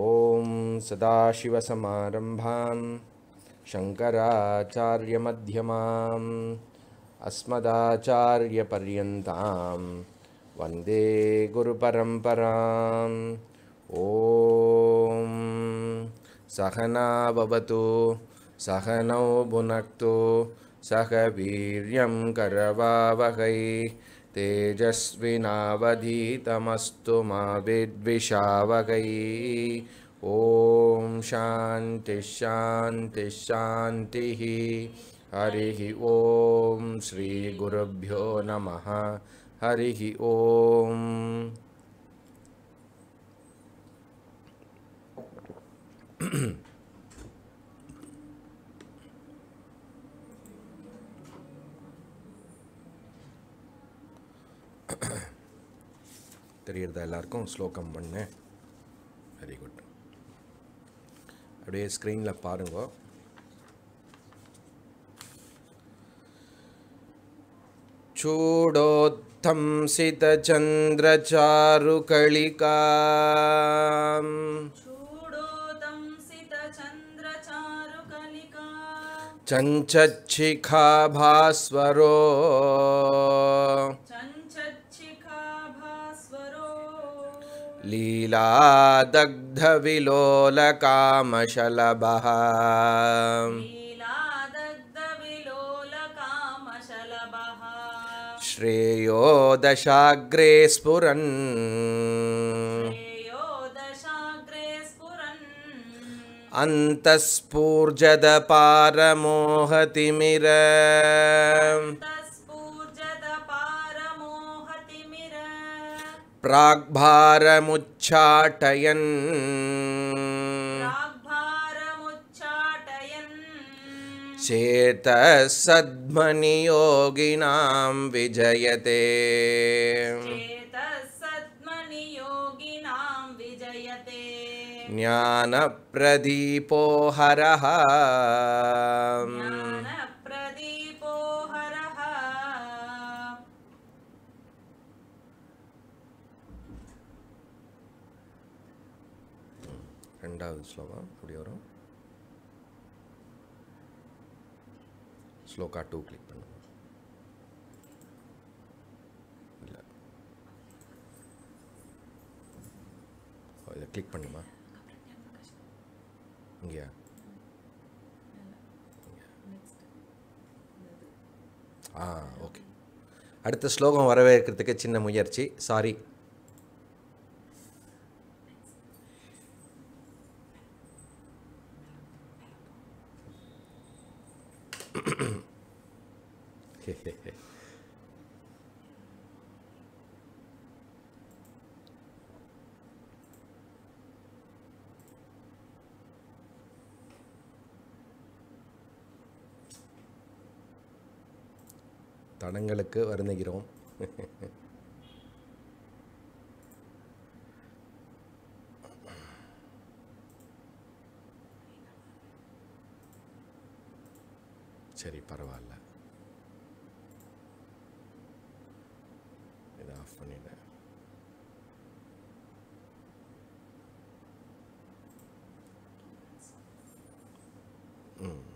ॐ सदाशिवसमारम्भान् शङ्कराचार्यमध्यमाम् अस्मदाचार्यपर्यन्तां वन्दे गुरुपरम्पराम् ॐ सहना भवतु सहनौ भुनक्तु सह वीर्यं करवावहै तेजस्विनावधीतमस्तु मा विद्विषावकै ॐ शान्तिशान्तिश्शान्तिः हरिः ॐ श्रीगुरुभ्यो नमः हरिः ॐ தெரிகிறதா எல்லாருக்கும் ஸ்லோ கம் பண்ணு வெரி குட் அப்படியே ஸ்க்ரீனில் பாருங்க चूडोत्थं सितचन्द्रचारुकलिका चञ्चच्छिखा भास्वरो लीलादग्धविलोलकामशलभः श्रेयो दशाग्रे स्फुरन् अन्तःस्फूर्जदपारमोहतिमिर प्राग्भारमुच्छाटयन् चेतः सद्मनियोगिनां विजयते ज्ञानप्रदीपो हरः ஸ்லோக்கா டூ கிளிக் பண்ணுவோம் இல்லை இதை கிளிக் பண்ணுமா இங்கேயா ஆ ஓகே அடுத்த ஸ்லோகம் வரவேற்கிறதுக்கு சின்ன முயற்சி சாரி தனங்களுக்கு வருந்துகிறோம் சரி பரவாயில்ல இதை ஆஃப் பண்ணிடுறேன் ம்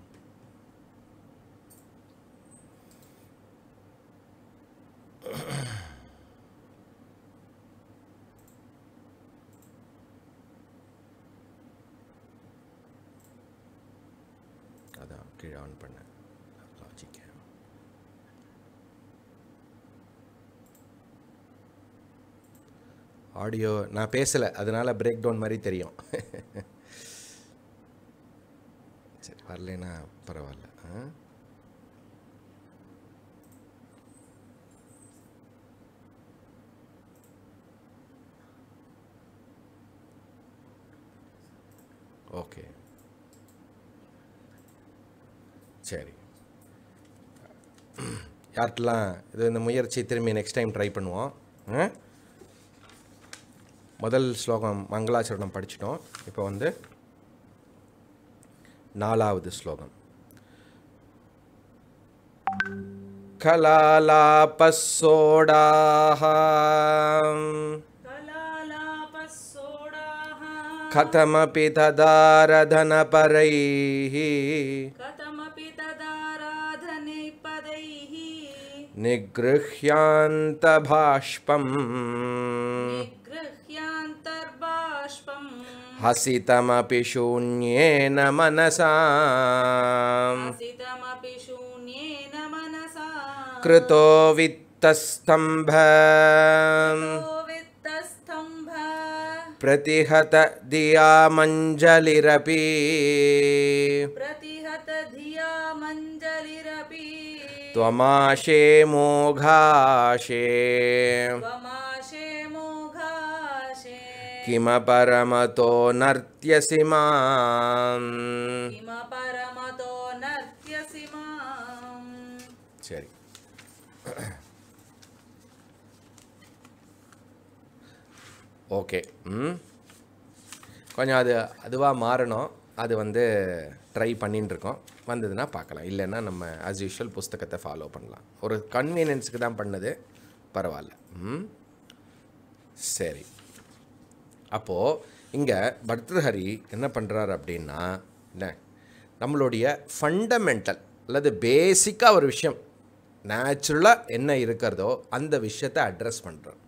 அதான் கீழே ஆன் பண்ணேன் லாஜிக்கை ஆடியோ நான் பேசலை அதனால் பிரேக் டவுன் மாதிரி தெரியும் சரி வரலனா பரவாயில்ல ஆ ஓகே சரி யார்கிட்டலாம் இது இந்த முயற்சி திரும்பி நெக்ஸ்ட் டைம் ட்ரை பண்ணுவோம் ஆ முதல் ஸ்லோகம் மங்களாச்சரணம் படிச்சிட்டோம் இப்போ வந்து நாலாவது ஸ்லோகம் கலாலாபோடாக கதமபி ததாரதன பரை ததாராதனைபதைः நிகிருஹ்யாந்தபாஷ்பம் हसितमपि शून्येन मनसा कृतो वित्तस्तम्भ प्रतिहत दिया मञ्जलिरपि त्वमाशे मोघाशे किमपरमतो नर्त्यसि माम् किमपरमतो சரி ஓகே ம் கொஞ்சம் அது அதுவாக மாறணும் அது வந்து ட்ரை பண்ணிட்டுருக்கோம் வந்ததுன்னா பார்க்கலாம் இல்லைன்னா நம்ம ஆஸ் யூஷுவல் புஸ்தகத்தை ஃபாலோ பண்ணலாம் ஒரு கன்வீனியன்ஸுக்கு தான் பண்ணது பரவாயில்ல ம் சரி அப்போது இங்கே பர்தஹரி என்ன பண்ணுறாரு அப்படின்னா என்ன நம்மளுடைய ஃபண்டமெண்டல் அல்லது பேசிக்காக ஒரு விஷயம் நேச்சுரலாக என்ன இருக்கிறதோ அந்த விஷயத்தை அட்ரஸ் பண்ணுறோம்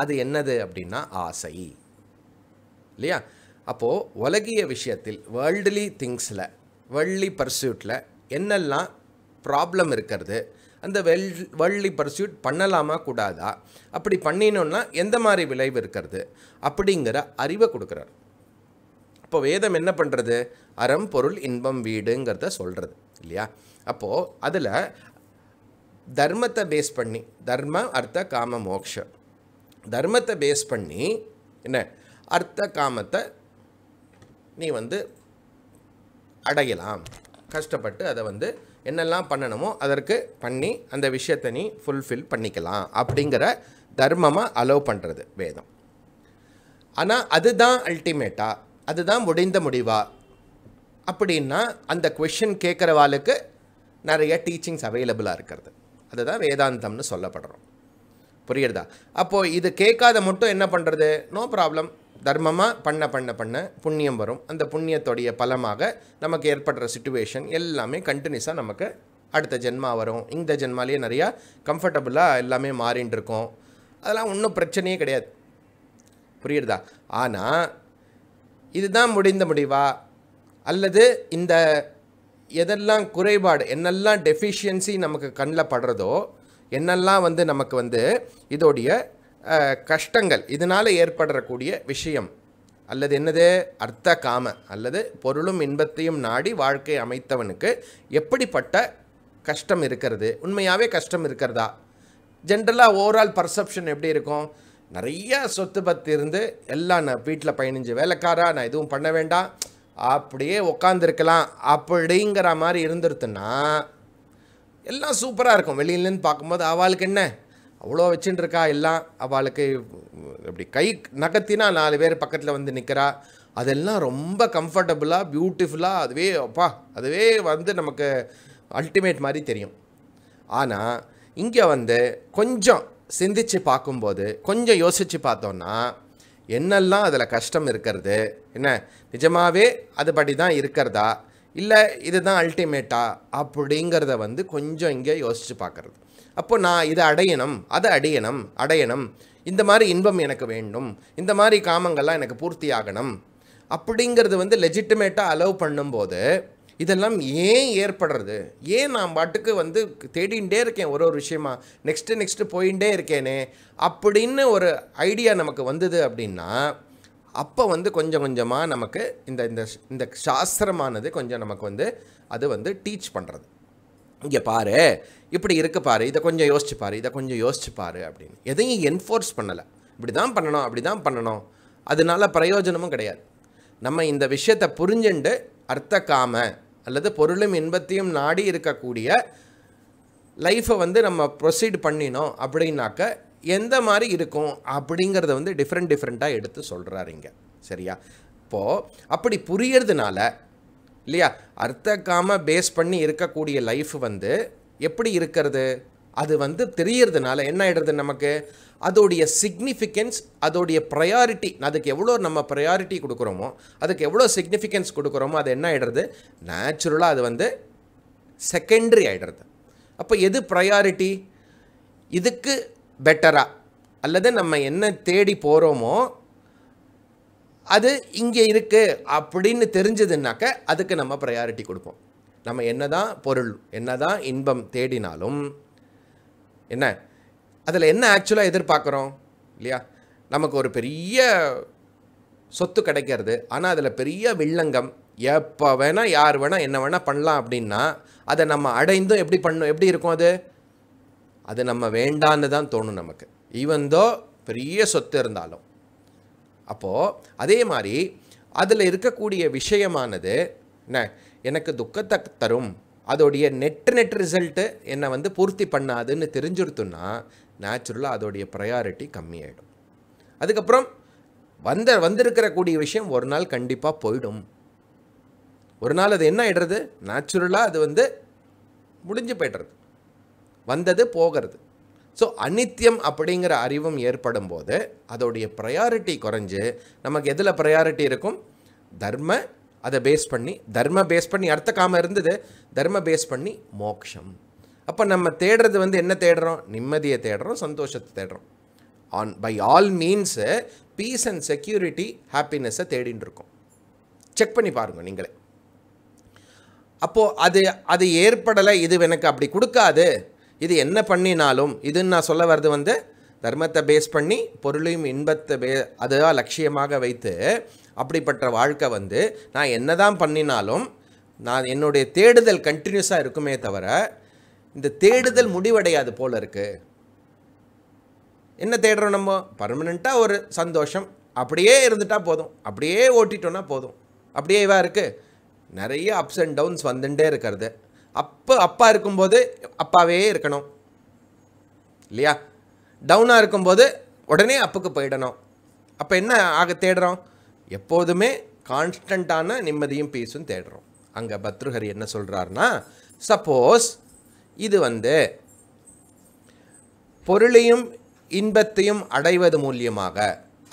அது என்னது அப்படின்னா ஆசை இல்லையா அப்போது உலகிய விஷயத்தில் வேர்ல்ட்லி திங்ஸில் வேர்ல்ட்லி பர்சியூட்டில் என்னெல்லாம் ப்ராப்ளம் இருக்கிறது அந்த வெல் வேர்ல்ட்லி பர்சியூட் பண்ணலாமா கூடாதா அப்படி பண்ணினோன்னா எந்த மாதிரி விளைவு இருக்கிறது அப்படிங்கிற அறிவை கொடுக்குறார் இப்போ வேதம் என்ன பண்ணுறது அறம் பொருள் இன்பம் வீடுங்கிறத சொல்கிறது இல்லையா அப்போது அதில் தர்மத்தை பேஸ் பண்ணி தர்ம அர்த்த காம மோக்ஷ தர்மத்தை பேஸ் பண்ணி என்ன அர்த்த காமத்தை நீ வந்து அடையலாம் கஷ்டப்பட்டு அதை வந்து என்னெல்லாம் பண்ணணுமோ அதற்கு பண்ணி அந்த விஷயத்தை நீ ஃபுல்ஃபில் பண்ணிக்கலாம் அப்படிங்கிற தர்மமாக அலோவ் பண்ணுறது வேதம் ஆனால் அதுதான் அல்டிமேட்டாக அதுதான் முடிந்த முடிவா அப்படின்னா அந்த கொஷின் கேட்குறவாளுக்கு நிறைய டீச்சிங்ஸ் அவைலபிளாக இருக்கிறது அதுதான் வேதாந்தம்னு சொல்லப்படுறோம் புரியுறதா அப்போது இது கேட்காத மட்டும் என்ன பண்ணுறது நோ ப்ராப்ளம் தர்மமாக பண்ண பண்ண பண்ண புண்ணியம் வரும் அந்த புண்ணியத்துடைய பலமாக நமக்கு ஏற்படுற சுச்சுவேஷன் எல்லாமே கண்டினியூஸாக நமக்கு அடுத்த ஜென்மா வரும் இந்த ஜென்மாலேயே நிறையா கம்ஃபர்டபுளாக எல்லாமே மாறின்னு இருக்கும் அதெல்லாம் ஒன்றும் பிரச்சனையே கிடையாது புரியுறதா ஆனால் இதுதான் முடிந்த முடிவா அல்லது இந்த எதெல்லாம் குறைபாடு என்னெல்லாம் டெஃபிஷியன்சி நமக்கு கண்ணில் படுறதோ என்னெல்லாம் வந்து நமக்கு வந்து இதோடைய கஷ்டங்கள் இதனால் ஏற்படக்கூடிய விஷயம் அல்லது என்னது அர்த்த காம அல்லது பொருளும் இன்பத்தையும் நாடி வாழ்க்கை அமைத்தவனுக்கு எப்படிப்பட்ட கஷ்டம் இருக்கிறது உண்மையாகவே கஷ்டம் இருக்கிறதா ஜென்ரலாக ஓவரால் பர்செப்ஷன் எப்படி இருக்கும் நிறைய சொத்து பத்து இருந்து எல்லாம் நான் வீட்டில் பயணிஞ்சு வேலைக்காரா நான் எதுவும் பண்ண வேண்டாம் அப்படியே உக்காந்துருக்கலாம் அப்படிங்கிற மாதிரி இருந்துருத்துன்னா எல்லாம் சூப்பராக இருக்கும் வெளியிலேருந்து பார்க்கும்போது அவளுக்கு என்ன அவ்வளோ வச்சுட்டுருக்கா எல்லாம் அவளுக்கு இப்படி கை நகத்தினா நாலு பேர் பக்கத்தில் வந்து நிற்கிறா அதெல்லாம் ரொம்ப கம்ஃபர்டபுளாக பியூட்டிஃபுல்லாக அதுவே அப்பா அதுவே வந்து நமக்கு அல்டிமேட் மாதிரி தெரியும் ஆனால் இங்கே வந்து கொஞ்சம் சிந்தித்து பார்க்கும்போது கொஞ்சம் யோசித்து பார்த்தோன்னா என்னெல்லாம் அதில் கஷ்டம் இருக்கிறது என்ன நிஜமாகவே அதுபடி தான் இருக்கிறதா இல்லை இதுதான் அல்டிமேட்டா அப்படிங்கிறத வந்து கொஞ்சம் இங்கே யோசித்து பார்க்குறது அப்போ நான் இதை அடையணும் அதை அடையணும் அடையணும் இந்த மாதிரி இன்பம் எனக்கு வேண்டும் இந்த மாதிரி காமங்கள்லாம் எனக்கு பூர்த்தி ஆகணும் அப்படிங்கிறது வந்து லெஜிட்டிமேட்டாக அலோவ் பண்ணும்போது இதெல்லாம் ஏன் ஏற்படுறது ஏன் நான் பாட்டுக்கு வந்து தேடிகிட்டே இருக்கேன் ஒரு ஒரு விஷயமா நெக்ஸ்ட்டு நெக்ஸ்ட்டு போயிட்டே இருக்கேனே அப்படின்னு ஒரு ஐடியா நமக்கு வந்தது அப்படின்னா அப்போ வந்து கொஞ்சம் கொஞ்சமாக நமக்கு இந்த இந்த சாஸ்திரமானது கொஞ்சம் நமக்கு வந்து அது வந்து டீச் பண்ணுறது இங்கே பாரு இப்படி இருக்கு பாரு இதை கொஞ்சம் யோசிச்சு பாரு இதை கொஞ்சம் யோசிச்சு பாரு அப்படின்னு எதையும் என்ஃபோர்ஸ் பண்ணலை இப்படி தான் பண்ணணும் அப்படி தான் பண்ணணும் அதனால பிரயோஜனமும் கிடையாது நம்ம இந்த விஷயத்தை புரிஞ்சுண்டு அர்த்த காம அல்லது பொருளும் இன்பத்தையும் நாடி இருக்கக்கூடிய லைஃப்பை வந்து நம்ம ப்ரொசீட் பண்ணினோம் அப்படின்னாக்க எந்த மாதிரி இருக்கும் அப்படிங்கிறத வந்து டிஃப்ரெண்ட் டிஃப்ரெண்ட்டாக எடுத்து சொல்கிறாரு இங்கே சரியா இப்போது அப்படி புரியறதுனால இல்லையா அர்த்த காம பேஸ் பண்ணி இருக்கக்கூடிய லைஃப் வந்து எப்படி இருக்கிறது அது வந்து தெரியறதுனால என்ன ஆகிடுறது நமக்கு அதோடைய சிக்னிஃபிகன்ஸ் அதோடைய ப்ரையாரிட்டி அதுக்கு எவ்வளோ நம்ம ப்ரையாரிட்டி கொடுக்குறோமோ அதுக்கு எவ்வளோ சிக்னிஃபிகன்ஸ் கொடுக்குறோமோ அது என்ன ஆகிடுறது நேச்சுரலாக அது வந்து செகண்டரி ஆகிடுறது அப்போ எது ப்ரையாரிட்டி இதுக்கு பெட்டராக அல்லது நம்ம என்ன தேடி போகிறோமோ அது இங்கே இருக்குது அப்படின்னு தெரிஞ்சதுனாக்க அதுக்கு நம்ம ப்ரையாரிட்டி கொடுப்போம் நம்ம என்ன தான் பொருள் என்ன தான் இன்பம் தேடினாலும் என்ன அதில் என்ன ஆக்சுவலாக எதிர்பார்க்குறோம் இல்லையா நமக்கு ஒரு பெரிய சொத்து கிடைக்கிறது ஆனால் அதில் பெரிய வில்லங்கம் எப்போ வேணால் யார் வேணால் என்ன வேணால் பண்ணலாம் அப்படின்னா அதை நம்ம அடைந்தும் எப்படி பண்ணும் எப்படி இருக்கும் அது அது நம்ம வேண்டான்னு தான் தோணும் நமக்கு ஈவன் தோ பெரிய சொத்து இருந்தாலும் அப்போது அதே மாதிரி அதில் இருக்கக்கூடிய விஷயமானது என்ன எனக்கு துக்கத்தை தரும் அதோடைய நெட் நெட் ரிசல்ட்டு என்னை வந்து பூர்த்தி பண்ணாதுன்னு தெரிஞ்சுருத்துன்னா நேச்சுரலாக அதோடைய ப்ரையாரிட்டி கம்மியாயிடும் அதுக்கப்புறம் வந்த வந்திருக்கிற கூடிய விஷயம் ஒரு நாள் கண்டிப்பாக போயிடும் ஒரு நாள் அது என்ன ஆகிடுறது நேச்சுரலாக அது வந்து முடிஞ்சு போய்டுறது வந்தது போகிறது ஸோ அனித்தியம் அப்படிங்கிற அறிவும் ஏற்படும் போது அதோடைய ப்ரையாரிட்டி குறைஞ்சு நமக்கு எதில் ப்ரையாரிட்டி இருக்கும் தர்ம அதை பேஸ் பண்ணி தர்ம பேஸ் பண்ணி அடுத்த காம இருந்தது தர்ம பேஸ் பண்ணி மோக்ஷம் அப்போ நம்ம தேடுறது வந்து என்ன தேடுறோம் நிம்மதியை தேடுறோம் சந்தோஷத்தை தேடுறோம் on by all means peace and security ஹாப்பினஸ்ஸை தேடின்னு இருக்கோம் செக் பண்ணி பாருங்கள் நீங்களே அப்போது அது அது ஏற்படலை இது எனக்கு அப்படி கொடுக்காது இது என்ன பண்ணினாலும் இதுன்னு நான் சொல்ல வர்றது வந்து தர்மத்தை பேஸ் பண்ணி பொருளையும் இன்பத்தை பே அதுதான் லட்சியமாக வைத்து அப்படிப்பட்ட வாழ்க்கை வந்து நான் என்ன தான் பண்ணினாலும் நான் என்னுடைய தேடுதல் கண்டினியூஸாக இருக்குமே தவிர இந்த தேடுதல் முடிவடையாது போல் இருக்குது என்ன தேடுறோம் நம்ம பர்மனெண்ட்டாக ஒரு சந்தோஷம் அப்படியே இருந்துட்டால் போதும் அப்படியே ஓட்டிட்டோன்னா போதும் அப்படியே இவா இருக்குது நிறைய அப்ஸ் அண்ட் டவுன்ஸ் வந்துட்டே இருக்கிறது அப்போ அப்பா இருக்கும்போது அப்பாவே இருக்கணும் இல்லையா டவுனாக இருக்கும்போது உடனே அப்புக்கு போயிடணும் அப்போ என்ன ஆக தேடுறோம் எப்போதுமே கான்ஸ்டண்ட்டான நிம்மதியும் பீஸும் தேடுறோம் அங்கே பத்ருஹரி என்ன சொல்கிறாருன்னா சப்போஸ் இது வந்து பொருளையும் இன்பத்தையும் அடைவது மூலியமாக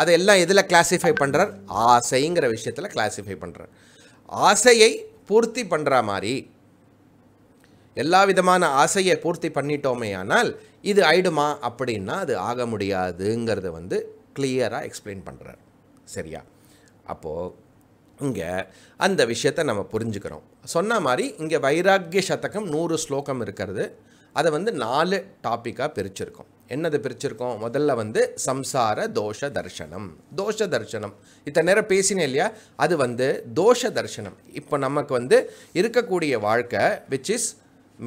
அதையெல்லாம் எதில் கிளாஸிஃபை பண்ணுறார் ஆசைங்கிற விஷயத்தில் கிளாஸிஃபை பண்ணுறார் ஆசையை பூர்த்தி பண்ணுற மாதிரி எல்லா விதமான ஆசையை பூர்த்தி பண்ணிட்டோமே ஆனால் இது ஆயிடுமா அப்படின்னா அது ஆக முடியாதுங்கிறத வந்து கிளியராக எக்ஸ்பிளைன் பண்ணுறார் சரியா அப்போது இங்கே அந்த விஷயத்தை நம்ம புரிஞ்சுக்கிறோம் சொன்ன மாதிரி இங்கே வைராக்கிய சதகம் நூறு ஸ்லோகம் இருக்கிறது அதை வந்து நாலு டாப்பிக்காக பிரிச்சிருக்கோம் என்னது பிரிச்சிருக்கோம் முதல்ல வந்து சம்சார தோஷ தர்ஷனம் தோஷ தர்ஷனம் இத்தனை நேரம் பேசினேன் இல்லையா அது வந்து தோஷ தர்ஷனம் இப்போ நமக்கு வந்து இருக்கக்கூடிய வாழ்க்கை விச் இஸ்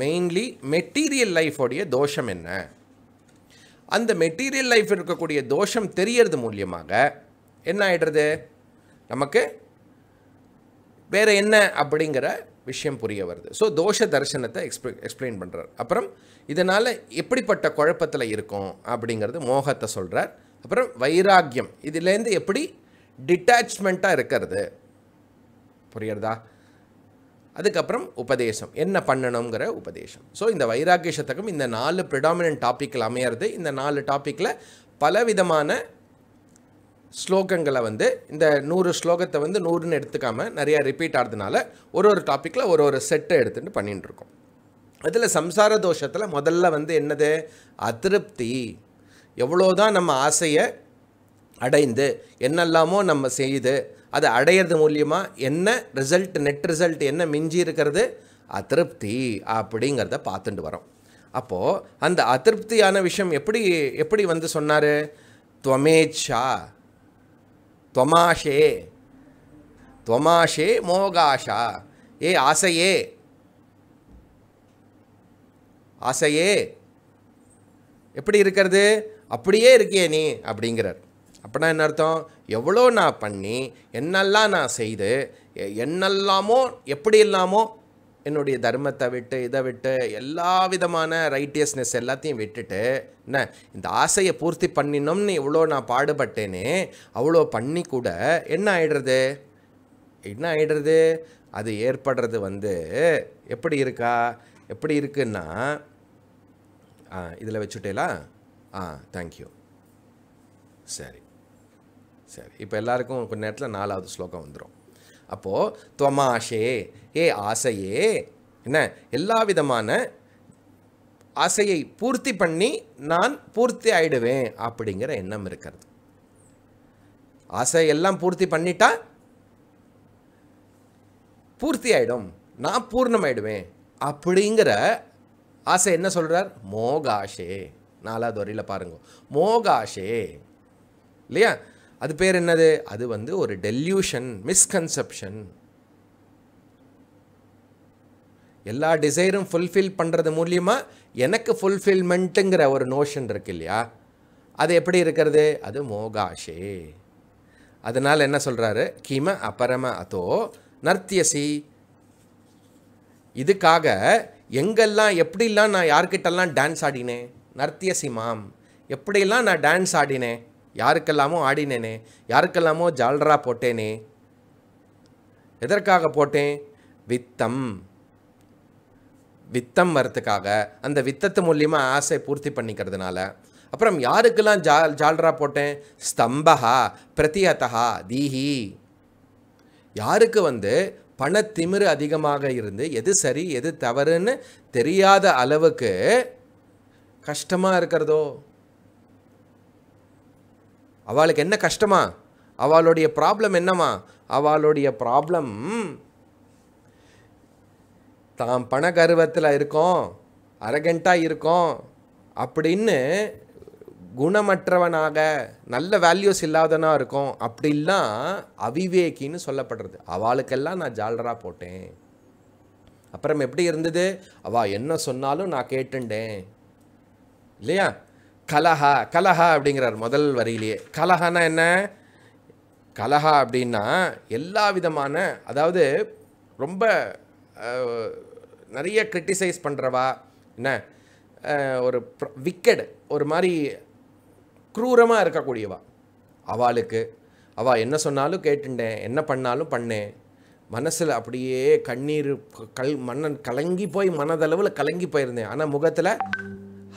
மெயின்லி மெட்டீரியல் லைஃபோடைய தோஷம் என்ன அந்த மெட்டீரியல் லைஃப் இருக்கக்கூடிய தோஷம் தெரியறது மூலியமாக என்ன ஆகிடுறது நமக்கு வேறு என்ன அப்படிங்கிற விஷயம் புரிய வருது ஸோ தோஷ தரிசனத்தை எக்ஸ்பிளை எக்ஸ்பிளைன் பண்ணுறார் அப்புறம் இதனால் எப்படிப்பட்ட குழப்பத்தில் இருக்கும் அப்படிங்கிறது மோகத்தை சொல்கிறார் அப்புறம் வைராக்கியம் இதுலேருந்து எப்படி டிட்டாச்மெண்ட்டாக இருக்கிறது புரியறதா அதுக்கப்புறம் உபதேசம் என்ன பண்ணணுங்கிற உபதேசம் ஸோ இந்த வைராக்கிய சத்தகம் இந்த நாலு ப்ரிடாமினன்ட் டாப்பிக்கில் அமையிறது இந்த நாலு டாப்பிக்கில் பலவிதமான ஸ்லோகங்களை வந்து இந்த நூறு ஸ்லோகத்தை வந்து நூறுன்னு எடுத்துக்காமல் நிறையா ரிப்பீட் ஆகிறதுனால ஒரு ஒரு டாப்பிக்கில் ஒரு ஒரு செட்டை எடுத்துகிட்டு பண்ணிட்டுருக்கோம் அதில் சம்சார தோஷத்தில் முதல்ல வந்து என்னது அதிருப்தி எவ்வளோ தான் நம்ம ஆசையை அடைந்து என்னெல்லாமோ நம்ம செய்து அதை அடையிறது மூலியமாக என்ன ரிசல்ட் நெட் ரிசல்ட் என்ன மிஞ்சி இருக்கிறது அதிருப்தி அப்படிங்கிறத பார்த்துட்டு வரோம் அப்போது அந்த அதிருப்தியான விஷயம் எப்படி எப்படி வந்து சொன்னார் துவமேச்சா துவமாஷே துவமாஷே மோகாஷா ஏ ஆசையே ஆசையே எப்படி இருக்கிறது அப்படியே இருக்கியே நீ அப்படிங்கிறார் அப்படின்னா என்ன அர்த்தம் எவ்வளோ நான் பண்ணி என்னெல்லாம் நான் செய்து என்னெல்லாமோ எப்படி இல்லாமோ என்னுடைய தர்மத்தை விட்டு இதை விட்டு எல்லா விதமான ரைட்டியஸ்னஸ் எல்லாத்தையும் விட்டுட்டு என்ன இந்த ஆசையை பூர்த்தி பண்ணினோம்னு இவ்வளோ நான் பாடுபட்டேனே அவ்வளோ பண்ணி கூட என்ன ஆகிடுறது என்ன ஆகிடுறது அது ஏற்படுறது வந்து எப்படி இருக்கா எப்படி இருக்குன்னா இதில் வச்சுட்டேலா ஆ தேங்க்யூ சரி சரி இப்போ எல்லாருக்கும் கொஞ்ச நேரத்தில் நாலாவது ஸ்லோகம் வந்துடும் அப்போது துவமாஷே ஏ ஆசையே என்ன எல்லா விதமான ஆசையை பூர்த்தி பண்ணி நான் பூர்த்தி ஆயிடுவேன் அப்படிங்கிற எண்ணம் இருக்கிறது ஆசை எல்லாம் பூர்த்தி பண்ணிட்டா பூர்த்தி ஆயிடும் நான் பூர்ணமாயிடுவேன் அப்படிங்கிற ஆசை என்ன சொல்கிறார் மோகாஷே நாலாவது வரியில் பாருங்க மோகாஷே இல்லையா அது பேர் என்னது அது வந்து ஒரு டெல்யூஷன் மிஸ்கன்செப்ஷன் எல்லா டிசைரும் ஃபுல்ஃபில் பண்ணுறது மூலியமாக எனக்கு ஃபுல்ஃபில்மெண்ட்டுங்கிற ஒரு நோஷன் இருக்கு இல்லையா அது எப்படி இருக்கிறது அது மோகாஷே அதனால் என்ன சொல்கிறாரு கிம அப்பரம அதோ நர்த்தியசி இதுக்காக எங்கெல்லாம் எப்படிலாம் நான் யார்கிட்டெல்லாம் டான்ஸ் ஆடினேன் நர்த்தியசி மாம் எப்படிலாம் நான் டான்ஸ் ஆடினேன் யாருக்கெல்லாமோ ஆடினேனே யாருக்கெல்லாமோ ஜால்ரா போட்டேனே எதற்காக போட்டேன் வித்தம் வித்தம் வரத்துக்காக அந்த வித்தத்து மூலியமாக ஆசை பூர்த்தி பண்ணிக்கிறதுனால அப்புறம் யாருக்கெல்லாம் ஜா ஜால்ரா போட்டேன் ஸ்தம்பகா பிரத்தியதா தீஹி யாருக்கு வந்து பணத்திமிரு அதிகமாக இருந்து எது சரி எது தவறுன்னு தெரியாத அளவுக்கு கஷ்டமாக இருக்கிறதோ அவளுக்கு என்ன கஷ்டமா அவளுடைய ப்ராப்ளம் என்னமா அவளுடைய ப்ராப்ளம் தான் பண கருவத்தில் இருக்கோம் அரகண்ட்டாக இருக்கோம் அப்படின்னு குணமற்றவனாக நல்ல வேல்யூஸ் இல்லாதனாக இருக்கும் அப்படிலாம் அவிவேக்கின்னு சொல்லப்படுறது அவளுக்கெல்லாம் நான் ஜாலராக போட்டேன் அப்புறம் எப்படி இருந்தது அவள் என்ன சொன்னாலும் நான் கேட்டுண்டேன் இல்லையா கலஹா கலஹா அப்படிங்கிறார் முதல் வரியிலேயே கலஹானா என்ன கலஹா அப்படின்னா எல்லா விதமான அதாவது ரொம்ப நிறைய கிரிட்டிசைஸ் பண்ணுறவா என்ன ஒரு விக்கெட் ஒரு மாதிரி க்ரூரமாக இருக்கக்கூடியவா அவளுக்கு அவள் என்ன சொன்னாலும் கேட்டுட்டேன் என்ன பண்ணாலும் பண்ணேன் மனசில் அப்படியே கண்ணீர் கல் மன்னன் கலங்கி போய் மனதளவில் கலங்கி போயிருந்தேன் ஆனால் முகத்தில்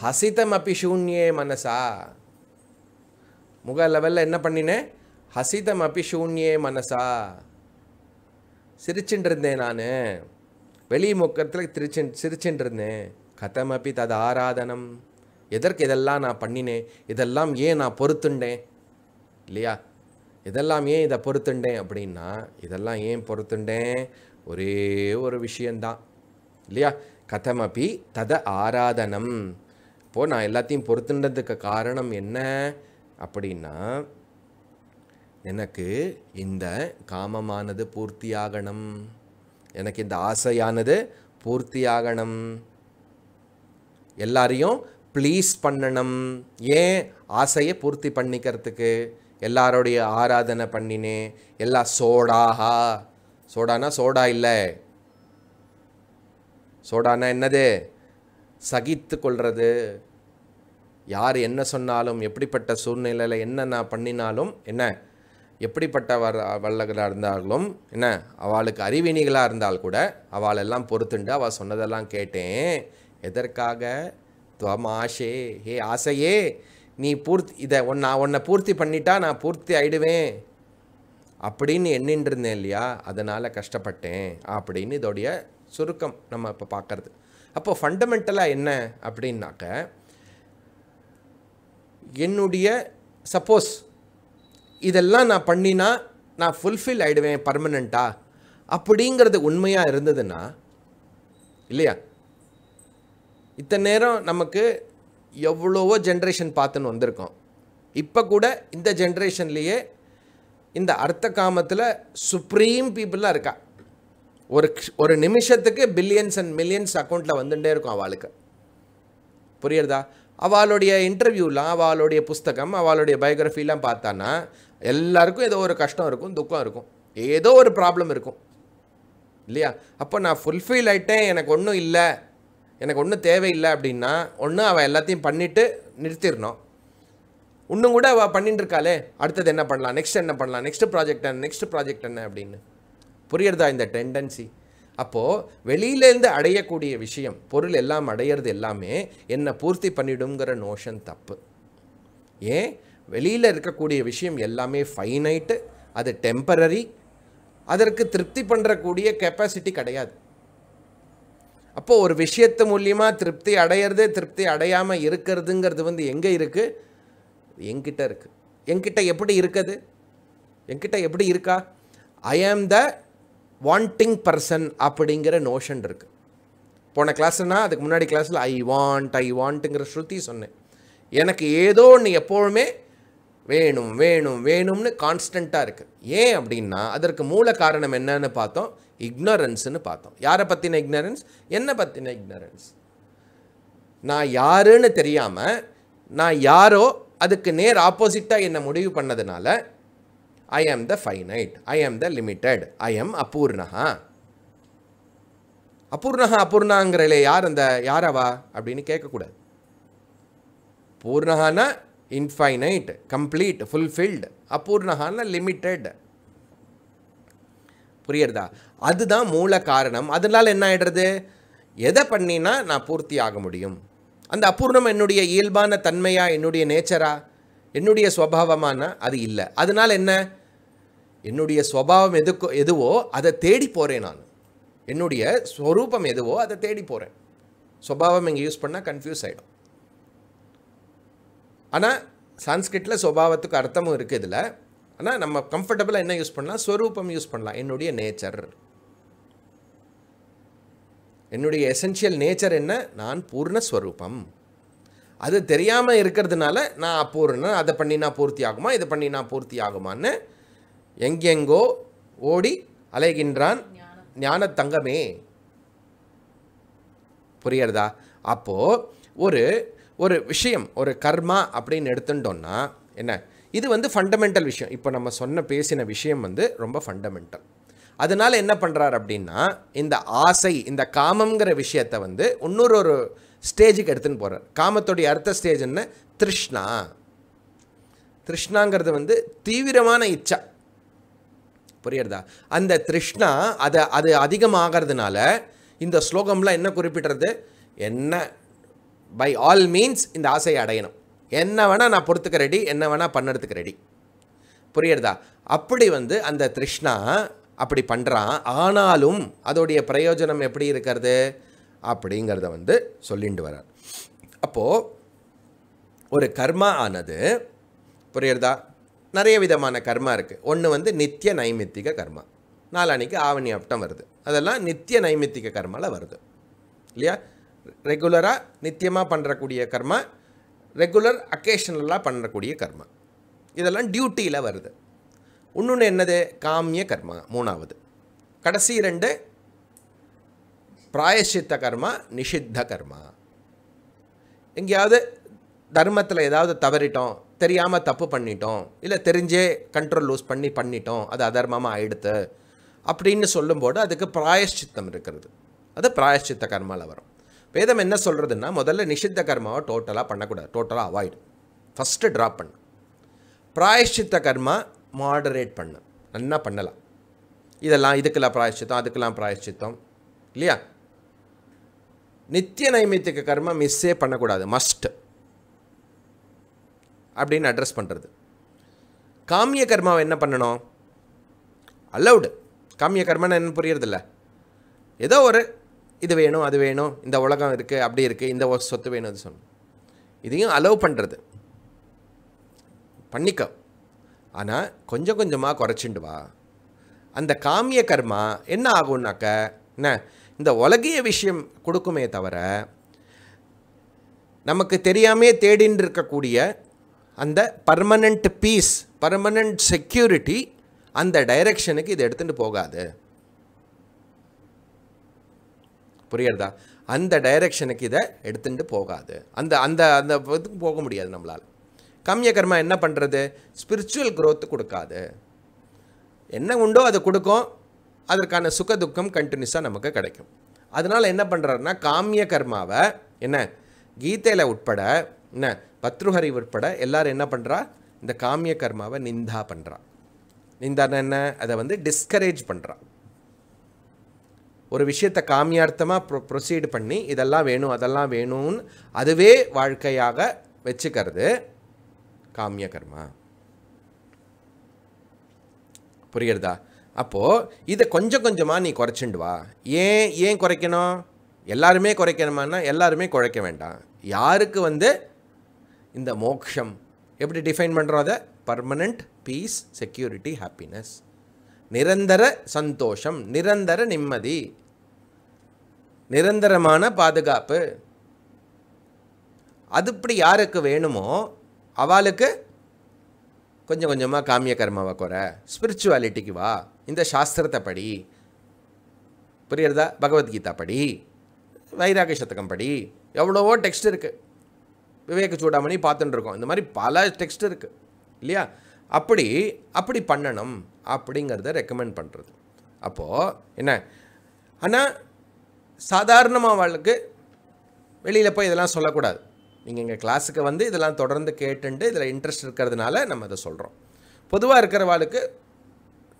ஹசிதம் அப்பி சூன்யே மனசா முக லெவலில் என்ன பண்ணினேன் ஹசிதம் அப்பி சூன்யே மனசா சிரிச்சுட்டு இருந்தேன் நான் வெளி முக்கத்தில் திருச்சி சிரிச்சுட்டு இருந்தேன் கதமப்பி தது ஆராதனம் எதற்கு இதெல்லாம் நான் பண்ணினேன் இதெல்லாம் ஏன் நான் பொறுத்துண்டேன் இல்லையா இதெல்லாம் ஏன் இதை பொறுத்துண்டேன் அப்படின்னா இதெல்லாம் ஏன் பொறுத்துண்டேன் ஒரே ஒரு விஷயந்தான் இல்லையா கதமப்பி தத ஆராதனம் அப்போது நான் எல்லாத்தையும் பொறுத்துன்றதுக்கு காரணம் என்ன அப்படின்னா எனக்கு இந்த காமமானது பூர்த்தியாகணும் எனக்கு இந்த ஆசையானது பூர்த்தியாகணும் எல்லாரையும் ப்ளீஸ் பண்ணணும் ஏன் ஆசையை பூர்த்தி பண்ணிக்கிறதுக்கு எல்லாரோடைய ஆராதனை பண்ணினேன் எல்லா சோடாஹா சோடானா சோடா இல்லை சோடானா என்னது சகித்து கொள்வது யார் என்ன சொன்னாலும் எப்படிப்பட்ட சூழ்நிலையில் என்னென்ன பண்ணினாலும் என்ன எப்படிப்பட்ட வர வல்லகராக இருந்தாலும் என்ன அவளுக்கு அறிவினிகளாக இருந்தால் கூட அவளெல்லாம் பொறுத்துண்டு அவள் சொன்னதெல்லாம் கேட்டேன் எதற்காக துவம் ஆசே ஹே ஆசையே நீ பூர்த்தி இதை ஒன் நான் உன்னை பூர்த்தி பண்ணிட்டா நான் பூர்த்தி ஆயிடுவேன் அப்படின்னு எண்ணின்றிருந்தேன் இல்லையா அதனால் கஷ்டப்பட்டேன் அப்படின்னு இதோடைய சுருக்கம் நம்ம இப்போ பார்க்குறது அப்போது ஃபண்டமெண்டலாக என்ன அப்படின்னாக்க என்னுடைய சப்போஸ் இதெல்லாம் நான் பண்ணினா நான் ஃபுல்ஃபில் ஆகிடுவேன் பர்மனெண்ட்டாக அப்படிங்கிறது உண்மையாக இருந்ததுன்னா இல்லையா இத்தனை நேரம் நமக்கு எவ்வளவோ ஜென்ரேஷன் பார்த்துன்னு வந்திருக்கோம் இப்போ கூட இந்த ஜென்ரேஷன்லேயே இந்த அர்த்த காமத்தில் சுப்ரீம் பீப்புளாக இருக்கா ஒரு ஒரு நிமிஷத்துக்கு பில்லியன்ஸ் அண்ட் மில்லியன்ஸ் அக்கௌண்ட்டில் வந்துட்டே இருக்கும் அவளுக்கு புரியுறதா அவளுடைய இன்டர்வியூலாம் அவளுடைய புஸ்தகம் அவளுடைய பயோகிராஃபிலாம் பார்த்தான்னா எல்லாருக்கும் ஏதோ ஒரு கஷ்டம் இருக்கும் துக்கம் இருக்கும் ஏதோ ஒரு ப்ராப்ளம் இருக்கும் இல்லையா அப்போ நான் ஃபுல்ஃபில் ஆகிட்டேன் எனக்கு ஒன்றும் இல்லை எனக்கு ஒன்றும் தேவையில்லை அப்படின்னா ஒன்று அவள் எல்லாத்தையும் பண்ணிவிட்டு நிறுத்திடணும் இன்னும் கூட அவள் பண்ணிட்டு இருக்காளே அடுத்தது என்ன பண்ணலாம் நெக்ஸ்ட் என்ன பண்ணலாம் நெக்ஸ்ட் ப்ராஜெக்ட் என்ன நெக்ஸ்ட் ப்ராஜெக்ட் என்ன அப்படின்னு புரியுறதா இந்த டெண்டன்சி அப்போது வெளியிலேருந்து அடையக்கூடிய விஷயம் பொருள் எல்லாம் அடையிறது எல்லாமே என்னை பூர்த்தி பண்ணிடுங்கிற நோஷன் தப்பு ஏன் வெளியில் இருக்கக்கூடிய விஷயம் எல்லாமே ஃபைனைட்டு அது டெம்பரரி அதற்கு திருப்தி பண்ணுறக்கூடிய கெப்பாசிட்டி கிடையாது அப்போது ஒரு விஷயத்து மூலியமாக திருப்தி அடையிறது திருப்தி அடையாமல் இருக்கிறதுங்கிறது வந்து எங்கே இருக்குது என்கிட்ட இருக்குது என்கிட்ட எப்படி இருக்குது என்கிட்ட எப்படி இருக்கா I am the wanting person அப்படிங்கிற நோஷன் இருக்குது போன கிளாஸ்னால் அதுக்கு முன்னாடி கிளாஸில் ஐ வாண்ட் ஐ வாண்ட்டுங்கிற ஸ்ருதி சொன்னேன் எனக்கு ஏதோ ஒன்று எப்போவுமே வேணும் வேணும் வேணும்னு கான்ஸ்டண்ட்டாக இருக்குது ஏன் அப்படின்னா அதற்கு மூல காரணம் என்னன்னு பார்த்தோம் இக்னரன்ஸ்னு பார்த்தோம் யாரை பற்றின இக்னரன்ஸ் என்னை பற்றின இக்னரன்ஸ் நான் யாருன்னு தெரியாமல் நான் யாரோ அதுக்கு நேர் ஆப்போசிட்டாக என்னை முடிவு பண்ணதுனால ஐ am the finite I am the limited I am Apurnaha. அபூர்ணகா அபூர்ணாங்கிறலே யார் அந்த யாரவா அப்படின்னு கேட்கக்கூடாது பூர்ணகான இன்ஃபைனைட் கம்ப்ளீட் ஃபுல்ஃபில்டு அபூர்ணகான லிமிட்டட் புரியுறதா அதுதான் மூல காரணம் அதனால் என்ன ஆகிடுறது எதை பண்ணினா நான் பூர்த்தி ஆக முடியும் அந்த அபூர்ணம் என்னுடைய இயல்பான தன்மையா என்னுடைய நேச்சரா என்னுடைய சுவாவமான அது இல்லை அதனால் என்ன என்னுடைய ஸ்வபாவம் எதுக்கோ எதுவோ அதை தேடி போகிறேன் நான் என்னுடைய ஸ்வரூபம் எதுவோ அதை தேடி போகிறேன் ஸ்வபாவம் இங்கே யூஸ் பண்ணால் கன்ஃபியூஸ் ஆகிடும் ஆனால் சான்ஸ்கிரிட்டில் சுவாவத்துக்கு அர்த்தமும் இருக்குது இதில் ஆனால் நம்ம கம்ஃபர்டபுளாக என்ன யூஸ் பண்ணலாம் ஸ்வரூபம் யூஸ் பண்ணலாம் என்னுடைய நேச்சர் என்னுடைய எசென்ஷியல் நேச்சர் என்ன நான் பூர்ணஸ்வரூபம் அது தெரியாமல் இருக்கிறதுனால நான் அபூர்ணம் அதை பண்ணினா பூர்த்தி ஆகுமா இதை பண்ணினா பூர்த்தி ஆகுமான்னு எங்கெங்கோ ஓடி அலைகின்றான் ஞான தங்கமே புரியறதா அப்போது ஒரு ஒரு விஷயம் ஒரு கர்மா அப்படின்னு எடுத்துட்டோம்னா என்ன இது வந்து ஃபண்டமெண்டல் விஷயம் இப்போ நம்ம சொன்ன பேசின விஷயம் வந்து ரொம்ப ஃபண்டமெண்டல் அதனால் என்ன பண்ணுறார் அப்படின்னா இந்த ஆசை இந்த காமங்கிற விஷயத்தை வந்து இன்னொரு ஒரு ஸ்டேஜுக்கு எடுத்துன்னு போகிறார் காமத்துடைய அடுத்த ஸ்டேஜ் என்ன திருஷ்ணா திருஷ்ணாங்கிறது வந்து தீவிரமான இச்சா புரியறதா அந்த திருஷ்ணா அதை அது அதிகமாகிறதுனால இந்த ஸ்லோகம்லாம் என்ன குறிப்பிடுறது என்ன பை ஆல் மீன்ஸ் இந்த ஆசையை அடையணும் என்ன வேணால் நான் பொறுத்துக்க ரெடி என்ன வேணால் பண்ணுறதுக்கு ரெடி புரியறதா அப்படி வந்து அந்த திருஷ்ணா அப்படி பண்ணுறான் ஆனாலும் அதோடைய பிரயோஜனம் எப்படி இருக்கிறது அப்படிங்கிறத வந்து சொல்லிட்டு வரார் அப்போது ஒரு கர்மா ஆனது புரியுறதா நிறைய விதமான கர்மா இருக்குது ஒன்று வந்து நித்திய நைமித்திக கர்மா நாளானிக்கு ஆவணி அப்டம் வருது அதெல்லாம் நித்திய நைமித்திக கர்மாவில் வருது இல்லையா ரெகுலராக நித்தியமாக பண்ணுறக்கூடிய கர்மா ரெகுலர் அக்கேஷனலாக பண்ணக்கூடிய கர்மா இதெல்லாம் டியூட்டியில் வருது இன்னொன்று என்னது காமிய கர்மா மூணாவது கடைசி ரெண்டு பிராயசித்த கர்மா நிஷித்த கர்மா எங்கேயாவது தர்மத்தில் ஏதாவது தவறிட்டோம் தெரியாமல் தப்பு பண்ணிட்டோம் இல்லை தெரிஞ்சே கண்ட்ரோல் லூஸ் பண்ணி பண்ணிட்டோம் அது அதர்மமாக ஆயிடுத்து அப்படின்னு சொல்லும்போது அதுக்கு பிராயஷ்சித்தம் இருக்கிறது அது பிராயஷ்சித்த கர்மாவில் வரும் வேதம் என்ன சொல்கிறதுன்னா முதல்ல நிஷித்த கர்மாவை டோட்டலாக பண்ணக்கூடாது டோட்டலாக அவாய்டு ஃபஸ்ட்டு ட்ராப் பண்ணு பிராயஷ்சித்த கர்மா மாடரேட் பண்ணு நல்லா பண்ணலாம் இதெல்லாம் இதுக்கெல்லாம் பிராயஷ்சித்தம் அதுக்கெல்லாம் பிராயஷ்சித்தம் இல்லையா நித்திய நைமித்திக கர்மா மிஸ்ஸே பண்ணக்கூடாது மஸ்ட்டு அப்படின்னு அட்ரஸ் பண்ணுறது காமிய கர்மாவை என்ன பண்ணணும் அலவுடு காமிய கர்மான்னு என்ன புரியறதில்ல ஏதோ ஒரு இது வேணும் அது வேணும் இந்த உலகம் இருக்குது அப்படி இருக்குது இந்த சொத்து வேணும் அது சொன்னோம் இதையும் அலோவ் பண்ணுறது பண்ணிக்க ஆனால் கொஞ்சம் கொஞ்சமாக குறைச்சிண்டு வா அந்த காமிய கர்மா என்ன ஆகும்னாக்க என்ன இந்த உலகிய விஷயம் கொடுக்குமே தவிர நமக்கு தெரியாமே தேடின்னு இருக்கக்கூடிய அந்த பர்மனண்ட் பீஸ் பர்மனண்ட் செக்யூரிட்டி அந்த டைரக்ஷனுக்கு இது எடுத்துகிட்டு போகாது புரியுறதா அந்த டைரக்ஷனுக்கு இதை எடுத்துகிட்டு போகாது அந்த அந்த அந்த இதுக்கு போக முடியாது நம்மளால் கம்ய கர்மா என்ன பண்ணுறது ஸ்பிரிச்சுவல் க்ரோத்து கொடுக்காது என்ன உண்டோ அதை கொடுக்கும் அதற்கான சுக துக்கம் கண்டினியூஸாக நமக்கு கிடைக்கும் அதனால் என்ன பண்ணுறாருன்னா காமிய கர்மாவை என்ன கீதையில் உட்பட என்ன பத்ருஹரி உட்பட எல்லோரும் என்ன பண்ணுறா இந்த காமிய கர்மாவை நிந்தா பண்ணுறா நிந்தா என்ன அதை வந்து டிஸ்கரேஜ் பண்ணுறா ஒரு விஷயத்தை காமியார்த்தமாக ப்ரொ ப்ரொசீடு பண்ணி இதெல்லாம் வேணும் அதெல்லாம் வேணும்னு அதுவே வாழ்க்கையாக வச்சுக்கிறது காமிய கர்மா புரியுறதா அப்போது இதை கொஞ்சம் கொஞ்சமாக நீ குறைச்சிண்டு வா ஏன் ஏன் குறைக்கணும் எல்லாருமே குறைக்கணுமான்னா எல்லாருமே குறைக்க வேண்டாம் யாருக்கு வந்து இந்த மோக்ஷம் எப்படி டிஃபைன் பண்ணுறோம் அதை பர்மனண்ட் பீஸ் செக்யூரிட்டி ஹாப்பினஸ் நிரந்தர சந்தோஷம் நிரந்தர நிம்மதி நிரந்தரமான பாதுகாப்பு அது இப்படி யாருக்கு வேணுமோ அவளுக்கு கொஞ்சம் கொஞ்சமாக காமிய கர்மாவை குறை ஸ்பிரிச்சுவாலிட்டிக்கு வா இந்த சாஸ்திரத்தை படி புரியுறதா பகவத்கீதா படி வைராக சதகம் படி எவ்வளவோ டெக்ஸ்ட் இருக்குது விவேக சூடாமணி பார்த்துட்டு இருக்கோம் இந்த மாதிரி பல டெக்ஸ்ட் இருக்குது இல்லையா அப்படி அப்படி பண்ணணும் அப்படிங்கிறத ரெக்கமெண்ட் பண்ணுறது அப்போது என்ன ஆனால் சாதாரணமாக அவளுக்கு வெளியில் போய் இதெல்லாம் சொல்லக்கூடாது நீங்கள் எங்கள் கிளாஸுக்கு வந்து இதெல்லாம் தொடர்ந்து கேட்டுண்டு இதில் இன்ட்ரெஸ்ட் இருக்கிறதுனால நம்ம அதை சொல்கிறோம் பொதுவாக இருக்கிறவாளுக்கு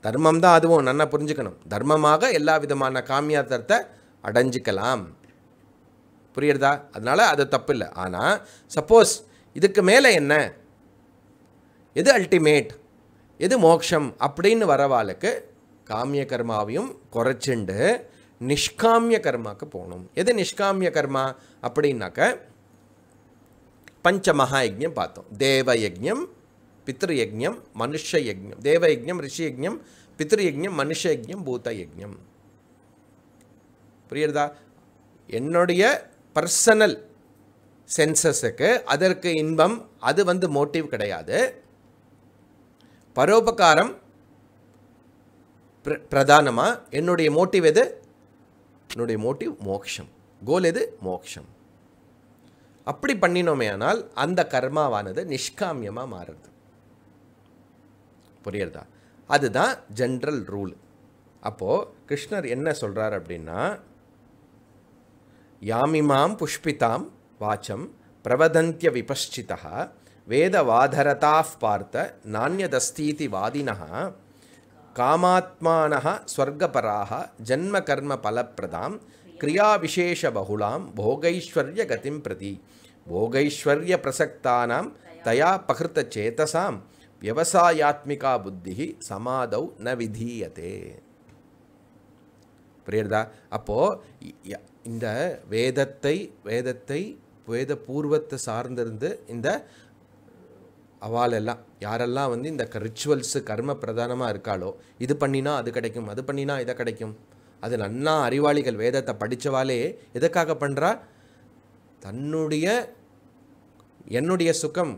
தர்மம் தான் அதுவும் நல்லா புரிஞ்சுக்கணும் தர்மமாக எல்லா விதமான காமியாத்திரத்தை அடைஞ்சிக்கலாம் புரியுறதா அதனால் அது தப்பு இல்லை ஆனால் சப்போஸ் இதுக்கு மேலே என்ன எது அல்டிமேட் எது மோக்ஷம் அப்படின்னு வரவாளுக்கு காமிய கர்மாவையும் குறைச்சிண்டு நிஷ்காமிய கர்மாவுக்கு போகணும் எது நிஷ்காமிய கர்மா அப்படின்னாக்க பஞ்ச மகா யஜ்யம் பார்த்தோம் தேவ யஜ்யம் பித்ரு யஜ்யம் மனுஷ யஜ்யம் தேவ யஜ்யம் ரிஷி யஜ்யம் பித்ரு யஜ்யம் மனுஷ யஜ்யம் பூத்த யஜ்யம் புரியுறதா என்னுடைய பர்சனல் சென்சஸுக்கு அதற்கு இன்பம் அது வந்து மோட்டிவ் கிடையாது பரோபகாரம் பிரதானமாக என்னுடைய மோட்டிவ் எது என்னுடைய மோட்டிவ் மோக்ஷம் கோல் எது மோக்ஷம் அப்படி பண்ணினோமே ஆனால் அந்த கர்மாவானது நிஷ்காமியமாக மாறுறது புரியுறதா அதுதான் ஜென்ரல் ரூல் அப்போது கிருஷ்ணர் என்ன சொல்கிறார் அப்படின்னா யாமிமாம் புஷ்பிதாம் வாச்சம் பிரவதந்திய விபஷ்சிதா வேதவாதரதா பார்த்த நானியதஸ்தீதி வாதினா காமாத்மான ஸ்வர்கபராக ஜென்ம கர்ம பலப்பிரதாம் கிரியாவிசேஷ பகுலாம் போகைஸ்வர்ய கதிம் பிரதி போகைஸ்வர்ய பிரசக்தானாம் தயா பகிர்த்த சேத்தசாம் விவசாயாத்மிகா புத்தி சமாதௌ ந விதீயதே புரியுறதா அப்போது இந்த வேதத்தை வேதத்தை வேத பூர்வத்தை சார்ந்திருந்து இந்த அவாலெல்லாம் யாரெல்லாம் வந்து இந்த ரிச்சுவல்ஸு கர்ம பிரதானமாக இருக்காளோ இது பண்ணினா அது கிடைக்கும் அது பண்ணினா இதை கிடைக்கும் அது நன்னா அறிவாளிகள் வேதத்தை படித்தவாலே எதுக்காக பண்ணுறா தன்னுடைய என்னுடைய சுகம்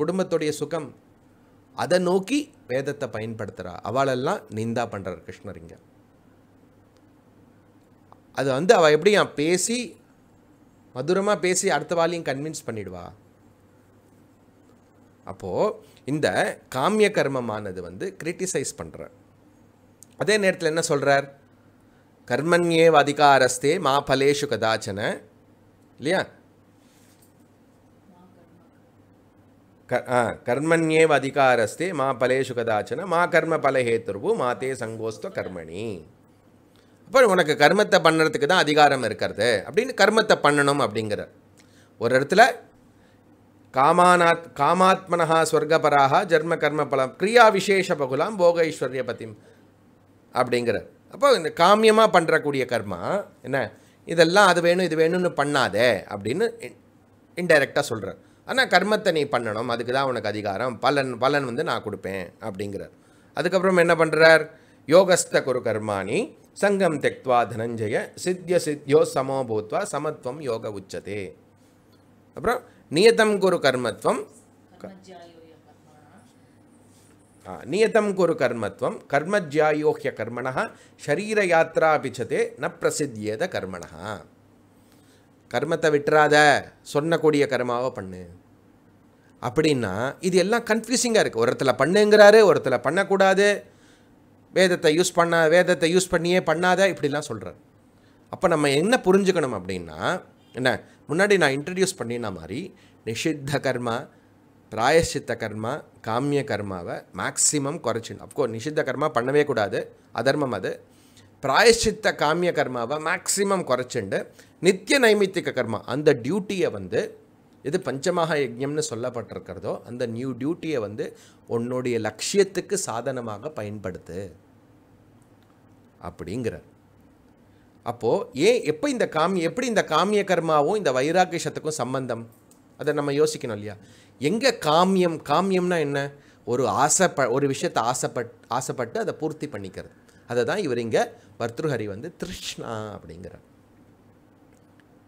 குடும்பத்துடைய சுகம் அதை நோக்கி வேதத்தை பயன்படுத்துகிறா அவளெல்லாம் நிந்தா பண்ணுறார் கிருஷ்ணரிங்க அது வந்து அவள் எப்படி நான் பேசி மதுரமாக பேசி அடுத்த வாலியும் கன்வின்ஸ் பண்ணிடுவா அப்போது இந்த காமிய கர்மமானது வந்து கிரிட்டிசைஸ் பண்ணுற அதே நேரத்தில் என்ன சொல்கிறார் கர்மன்யேவ் அதிகாரஸ்தே மா பலேஷு கதாச்சன இல்லையா கர்மன்யேவ் அதிகாரஸ்தே மா பலேஷு கதாச்சன மா கர்ம பலஹேத்துருவு மாதே சங்கோஸ்த கர்மணி அப்புறம் உனக்கு கர்மத்தை பண்ணுறதுக்கு தான் அதிகாரம் இருக்கிறது அப்படின்னு கர்மத்தை பண்ணணும் அப்படிங்கிற ஒரு இடத்துல காமானாத் காமாத்மனஹா ஸ்வர்கபராக ஜென்ம கர்ம பலம் கிரியா விசேஷ பகுலாம் போக ஐஸ்வர்ய அப்படிங்கிற அப்படிங்கிறார் அப்போ இந்த காமியமாக பண்ணுறக்கூடிய கர்மா என்ன இதெல்லாம் அது வேணும் இது வேணும்னு பண்ணாதே அப்படின்னு இன்டைரக்டாக சொல்கிறார் ஆனால் கர்மத்தை நீ பண்ணணும் அதுக்கு தான் உனக்கு அதிகாரம் பலன் பலன் வந்து நான் கொடுப்பேன் அப்படிங்கிறார் அதுக்கப்புறம் என்ன பண்ணுறார் யோகஸ்த குரு கர்மானி சங்கம் தெக்வா தனஞ்சய சித்திய சித்தியோ சமோ பூத்வா சமத்துவம் யோக உச்சதே அப்புறம் நியதம் குரு கர்மத்துவம் நியதம் குரு கர்மத்துவம் கர்மஜ்யாயோஹ்ய கர்மணா ஷரீர யாத்ரா பிச்சதே ந பிரசித்தியேத கர்மணா கர்மத்தை விட்டுறாத சொன்னக்கூடிய கர்மாவை பண்ணு அப்படின்னா இது எல்லாம் கன்ஃபியூசிங்காக இருக்குது ஒருத்தில் பண்ணுங்கிறாரு ஒருத்தில் பண்ணக்கூடாது வேதத்தை யூஸ் பண்ண வேதத்தை யூஸ் பண்ணியே பண்ணாத இப்படிலாம் சொல்கிறார் அப்போ நம்ம என்ன புரிஞ்சுக்கணும் அப்படின்னா என்ன முன்னாடி நான் இன்ட்ரடியூஸ் பண்ணின மாதிரி நிஷித்த கர்மா பிராயசித்த கர்மா காமிய கர்மாவை மேக்ஸிமம் குறைச்சிடணும் அப்கோ நிஷித்த கர்மா பண்ணவே கூடாது அதர்மம் அது பிராயசித்த காமிய கர்மாவை மேக்ஸிமம் குறைச்சிண்டு நித்திய நைமித்திக கர்மா அந்த டியூட்டியை வந்து எது பஞ்சமாக யஜ்யம்னு சொல்லப்பட்டிருக்கிறதோ அந்த நியூ டியூட்டியை வந்து உன்னுடைய லட்சியத்துக்கு சாதனமாக பயன்படுத்து அப்படிங்கிறார் அப்போது ஏன் எப்போ இந்த காமி எப்படி இந்த காமிய கர்மாவும் இந்த வைராகியசத்துக்கும் சம்பந்தம் அதை நம்ம யோசிக்கணும் இல்லையா எங்கே காமியம் காமியம்னா என்ன ஒரு ஆசைப்ப ஒரு விஷயத்தை ஆசைப்பட் ஆசைப்பட்டு அதை பூர்த்தி பண்ணிக்கிறது அதை தான் இவர் இங்கே பர்த்ருஹரி வந்து திருஷ்ணா அப்படிங்கிறார்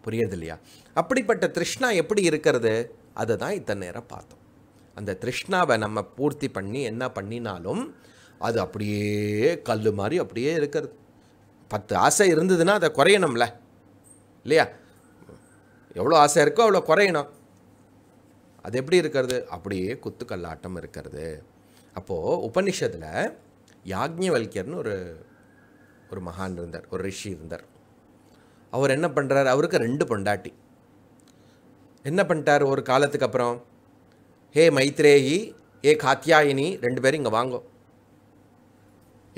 புரியுறது இல்லையா அப்படிப்பட்ட திருஷ்ணா எப்படி இருக்கிறது அதை தான் இத்தனை நேரம் பார்த்தோம் அந்த திருஷ்ணாவை நம்ம பூர்த்தி பண்ணி என்ன பண்ணினாலும் அது அப்படியே கல் மாதிரி அப்படியே இருக்கிறது பத்து ஆசை இருந்ததுன்னா அதை குறையணும்ல இல்லையா எவ்வளோ ஆசை இருக்கோ அவ்வளோ குறையணும் அது எப்படி இருக்கிறது அப்படியே குத்துக்கல்லாட்டம் இருக்கிறது அப்போது உபனிஷத்தில் யாக்ஞவல்யர்னு ஒரு ஒரு மகான் இருந்தார் ஒரு ரிஷி இருந்தார் அவர் என்ன பண்ணுறார் அவருக்கு ரெண்டு பொண்டாட்டி என்ன பண்ணிட்டார் ஒரு காலத்துக்கு அப்புறம் ஹே மைத்ரேயி ஏ காத்தியாயினி ரெண்டு பேரும் இங்கே வாங்கும்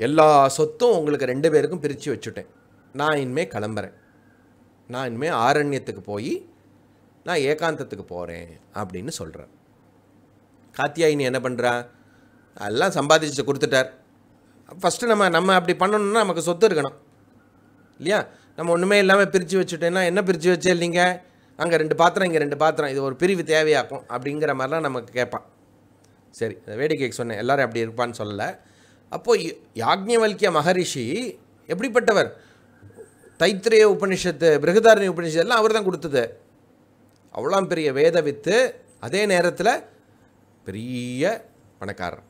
எல்லா சொத்தும் உங்களுக்கு ரெண்டு பேருக்கும் பிரித்து வச்சுட்டேன் நான் இனிமேல் கிளம்புறேன் நான் இனிமேல் ஆரண்யத்துக்கு போய் நான் ஏகாந்தத்துக்கு போகிறேன் அப்படின்னு சொல்கிறேன் காத்தியாயினி என்ன பண்ணுறா எல்லாம் சம்பாதிச்சு கொடுத்துட்டார் ஃபஸ்ட்டு நம்ம நம்ம அப்படி பண்ணணும்னா நமக்கு சொத்து இருக்கணும் இல்லையா நம்ம ஒன்றுமே இல்லாமல் பிரித்து வச்சுட்டேன்னா என்ன பிரித்து வச்சே இல்லைங்க அங்கே ரெண்டு பாத்திரம் இங்கே ரெண்டு பாத்திரம் இது ஒரு பிரிவு தேவையாக்கும் அப்படிங்கிற மாதிரிலாம் நமக்கு கேட்பான் சரி வேடிக்கைக்கு சொன்னேன் எல்லோரும் அப்படி இருப்பான்னு சொல்லலை அப்போது யாக்ஞவல்கிய மகரிஷி எப்படிப்பட்டவர் தைத்திரிய உபனிஷத்து பிருகதாரணி உபனிஷத்து எல்லாம் அவர் தான் கொடுத்தது அவ்வளோ பெரிய வேத வித்து அதே நேரத்தில் பெரிய பணக்காரர்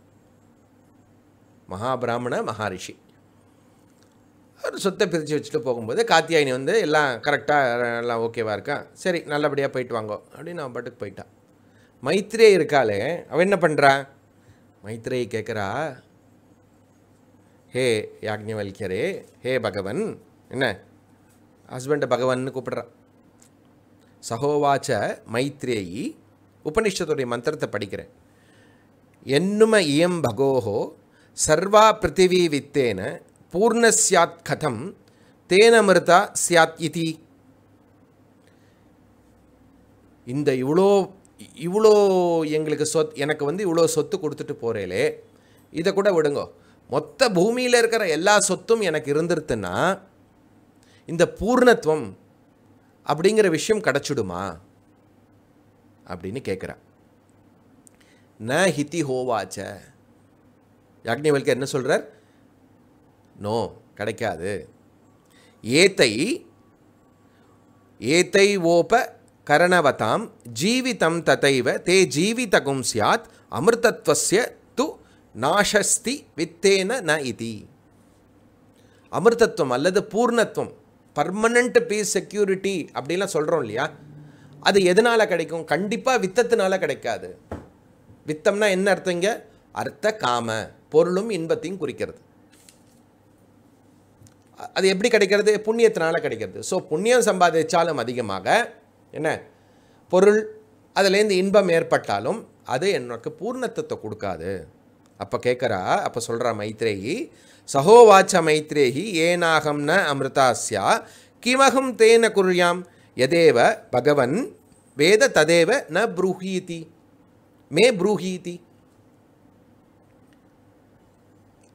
மகாபிராமண மகாரிஷி அவர் சொத்தை பிரித்து வச்சுட்டு போகும்போது காத்தியாயினி வந்து எல்லாம் கரெக்டாக எல்லாம் ஓகேவாக இருக்கா சரி நல்லபடியாக போயிட்டு வாங்கோ அப்படின்னு அவன் பாட்டுக்கு போயிட்டான் மைத்ரே இருக்காளே அவன் என்ன பண்ணுறான் மைத்ரேயை கேட்குறா ஹே யாக்ஞவல்யரே ஹே பகவன் என்ன ஹஸ்பண்டை பகவான்னு கூப்பிடுறான் சகோவாச்ச மைத்ரேயி உபனிஷத்துடைய மந்திரத்தை படிக்கிறேன் என்னும இயம் பகோஹோ சர்வா பிருத்திவி வித்தேன பூர்ண சியாத் கதம் தேனமிருதா சியாத் இதி இந்த இவ்வளோ இவ்வளோ எங்களுக்கு சொத் எனக்கு வந்து இவ்வளோ சொத்து கொடுத்துட்டு போகிறேலே இதை கூட விடுங்கோ மொத்த பூமியில் இருக்கிற எல்லா சொத்தும் எனக்கு இருந்துருத்துன்னா இந்த பூர்ணத்துவம் அப்படிங்கிற விஷயம் கிடச்சிடுமா அப்படின்னு கேட்குறா ந ஹிதி ஹோவாச்ச யாக்னிவல்கர் என்ன சொல்கிறார் நோ கிடைக்காது ஏத்தை ஏத்தை ஓப கரணவதாம் ஜீவிதம் ததைவ தே ஜீவிதகும் சியாத் அமிர்தத்வசிய நாஷஸ்தி வித்தேன ந இதி அமிர்தத்துவம் அல்லது பூர்ணத்துவம் பர்மனண்ட் பீஸ் செக்யூரிட்டி அப்படிலாம் சொல்கிறோம் இல்லையா அது எதனால் கிடைக்கும் கண்டிப்பாக வித்தத்தினால கிடைக்காது வித்தம்னா என்ன அர்த்தங்க அர்த்த காம பொருளும் இன்பத்தையும் குறிக்கிறது அது எப்படி கிடைக்கிறது புண்ணியத்தினால கிடைக்கிறது ஸோ புண்ணியம் சம்பாதிச்சாலும் அதிகமாக என்ன பொருள் அதுலேருந்து இன்பம் ஏற்பட்டாலும் அது எனக்கு பூர்ணத்துவத்தை கொடுக்காது அப்போ கேட்குறா அப்போ சொல்கிறா மைத்ரேயி சகோவாச்ச மைத்ரேயி ஏனாகம் ந அமிர்தாஸ்யா கிமகம் தேன குர்யாம் எதேவ பகவன் வேத ததேவ ந புரூஹீதி மே ப்ரூஹீதி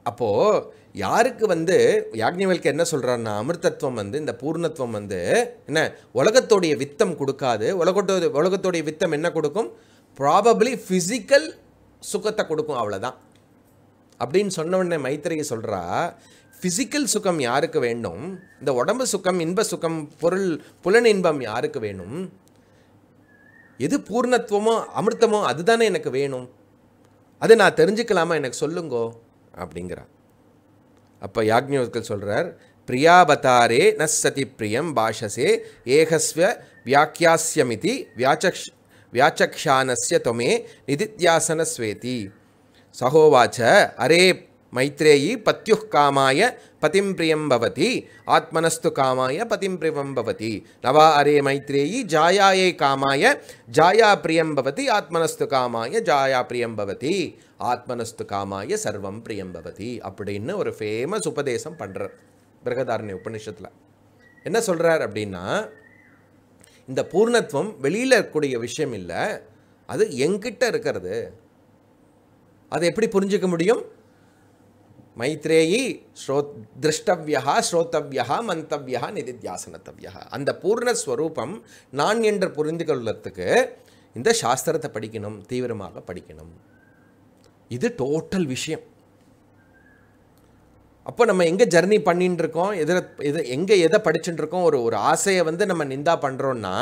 அப்போது யாருக்கு வந்து யாக்ஞவல்க்கு என்ன சொல்கிறான்னா அமிர்தத்துவம் வந்து இந்த பூர்ணத்துவம் வந்து என்ன உலகத்தோடைய வித்தம் கொடுக்காது உலகத்தோட உலகத்தோடைய வித்தம் என்ன கொடுக்கும் ப்ராபப்ளி ஃபிசிக்கல் சுகத்தை கொடுக்கும் அவ்வளோதான் அப்படின்னு சொன்ன உடனே மைத்திரையை சொல்கிறா ஃபிசிக்கல் சுகம் யாருக்கு வேணும் இந்த உடம்பு சுகம் இன்ப சுகம் பொருள் புலன் இன்பம் யாருக்கு வேணும் எது பூர்ணத்துவமோ அமிர்தமோ அதுதானே எனக்கு வேணும் அதை நான் தெரிஞ்சுக்கலாமா எனக்கு சொல்லுங்கோ அப்படிங்கிறா அப்போ யாக்ஞர்கள் சொல்கிறார் பிரியாபதாரே ந சதி பிரியம் பாஷசே ஏகஸ்வ வியாக்கியாசியமிதி வியாச்சக்ஷ் வியாச்சக்ஷானஸ்ய தொமே நிதித்யாசன ஸ்வேதி சகோவாச்ச அரே மைத்ரேயி பத்யுஹ் காமாய பதிம் பிரியம் பவதி ஆத்மனஸ்து காமாய பதிம் பிரியம் பவதி நவா அரே மைத்ரேயி ஜாயாயை காமாய ஜாயா பிரியம் பவதி ஆத்மனஸ்து காமாய ஜாயா பிரியம் பவதி ஆத்மனஸ்து காமாய சர்வம் பிரியம் பவதி அப்படின்னு ஒரு ஃபேமஸ் உபதேசம் பண்ணுறார் பிரகதாரண்ய உபநிஷத்தில் என்ன சொல்கிறார் அப்படின்னா இந்த பூர்ணத்துவம் வெளியில் இருக்கக்கூடிய விஷயம் இல்லை அது எங்கிட்ட இருக்கிறது அதை எப்படி புரிஞ்சிக்க முடியும் மைத்ரேயி ஸ்ரோ திருஷ்டவ்யா ஸ்ரோத்தவ்யா மந்தவ்யா நிதித்தியாசனத்தவ்யா அந்த பூர்ணஸ்வரூபம் நான் என்று புரிந்து கொள்ளத்துக்கு இந்த சாஸ்திரத்தை படிக்கணும் தீவிரமாக படிக்கணும் இது டோட்டல் விஷயம் அப்போ நம்ம எங்கே ஜர்னி பண்ணிட்டுருக்கோம் எதிர எதில் எது எங்கே எதை படிச்சுட்டுருக்கோம் ஒரு ஒரு ஆசையை வந்து நம்ம நிந்தா பண்ணுறோன்னா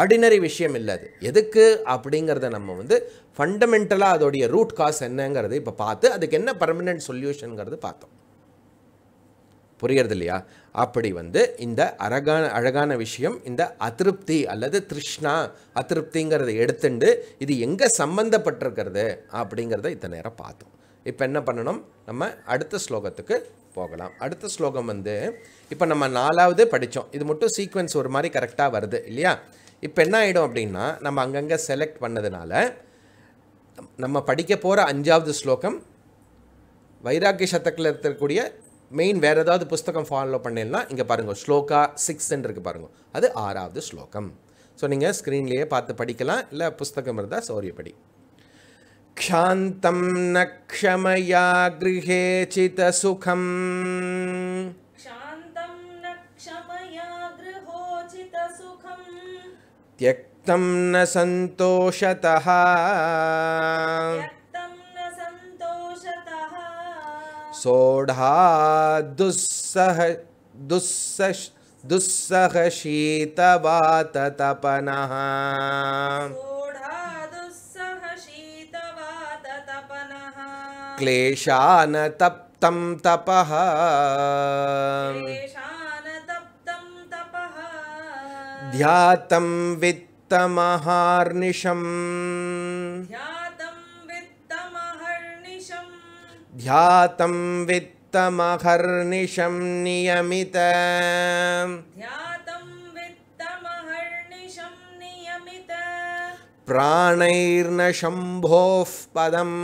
ஆர்டினரி விஷயம் இல்லை அது எதுக்கு அப்படிங்கிறத நம்ம வந்து ஃபண்டமெண்டலாக அதோடைய ரூட் காஸ் என்னங்கிறது இப்போ பார்த்து அதுக்கு என்ன பர்மனெண்ட் சொல்யூஷனுங்கிறது பார்த்தோம் புரியறது இல்லையா அப்படி வந்து இந்த அழகான அழகான விஷயம் இந்த அதிருப்தி அல்லது திருஷ்ணா அதிருப்திங்கிறத எடுத்துண்டு இது எங்கே சம்மந்தப்பட்டிருக்கிறது அப்படிங்கிறத இத்தனை நேரம் பார்த்தோம் இப்போ என்ன பண்ணணும் நம்ம அடுத்த ஸ்லோகத்துக்கு போகலாம் அடுத்த ஸ்லோகம் வந்து இப்போ நம்ம நாலாவது படித்தோம் இது மட்டும் சீக்வன்ஸ் ஒரு மாதிரி கரெக்டாக வருது இல்லையா இப்போ என்ன ஆகிடும் அப்படின்னா நம்ம அங்கங்கே செலக்ட் பண்ணதுனால நம்ம படிக்க போகிற அஞ்சாவது ஸ்லோகம் வைராக்கிய சத்தத்தில் இருக்கக்கூடிய மெயின் வேறு ஏதாவது புஸ்தகம் ஃபாலோ பண்ணேன்னா இங்கே பாருங்கள் ஸ்லோகா சிக்ஸ்ன்னு இருக்குது பாருங்கள் அது ஆறாவது ஸ்லோகம் ஸோ நீங்கள் ஸ்க்ரீன்லேயே பார்த்து படிக்கலாம் இல்லை புஸ்தகம் இருந்தால் சௌரியப்படி க்ஷாந்தம் நக்ஷமயா கிரகே சித சுகம் त्यक्तं न सन्तोषतः सोढा दुस्सह दुःसह क्लेशानतप्तं तपः वित्तमहार्निशम् ध्यातं वित्तमहर्निशं नियमित प्राणैर्न शम्भोः पदम्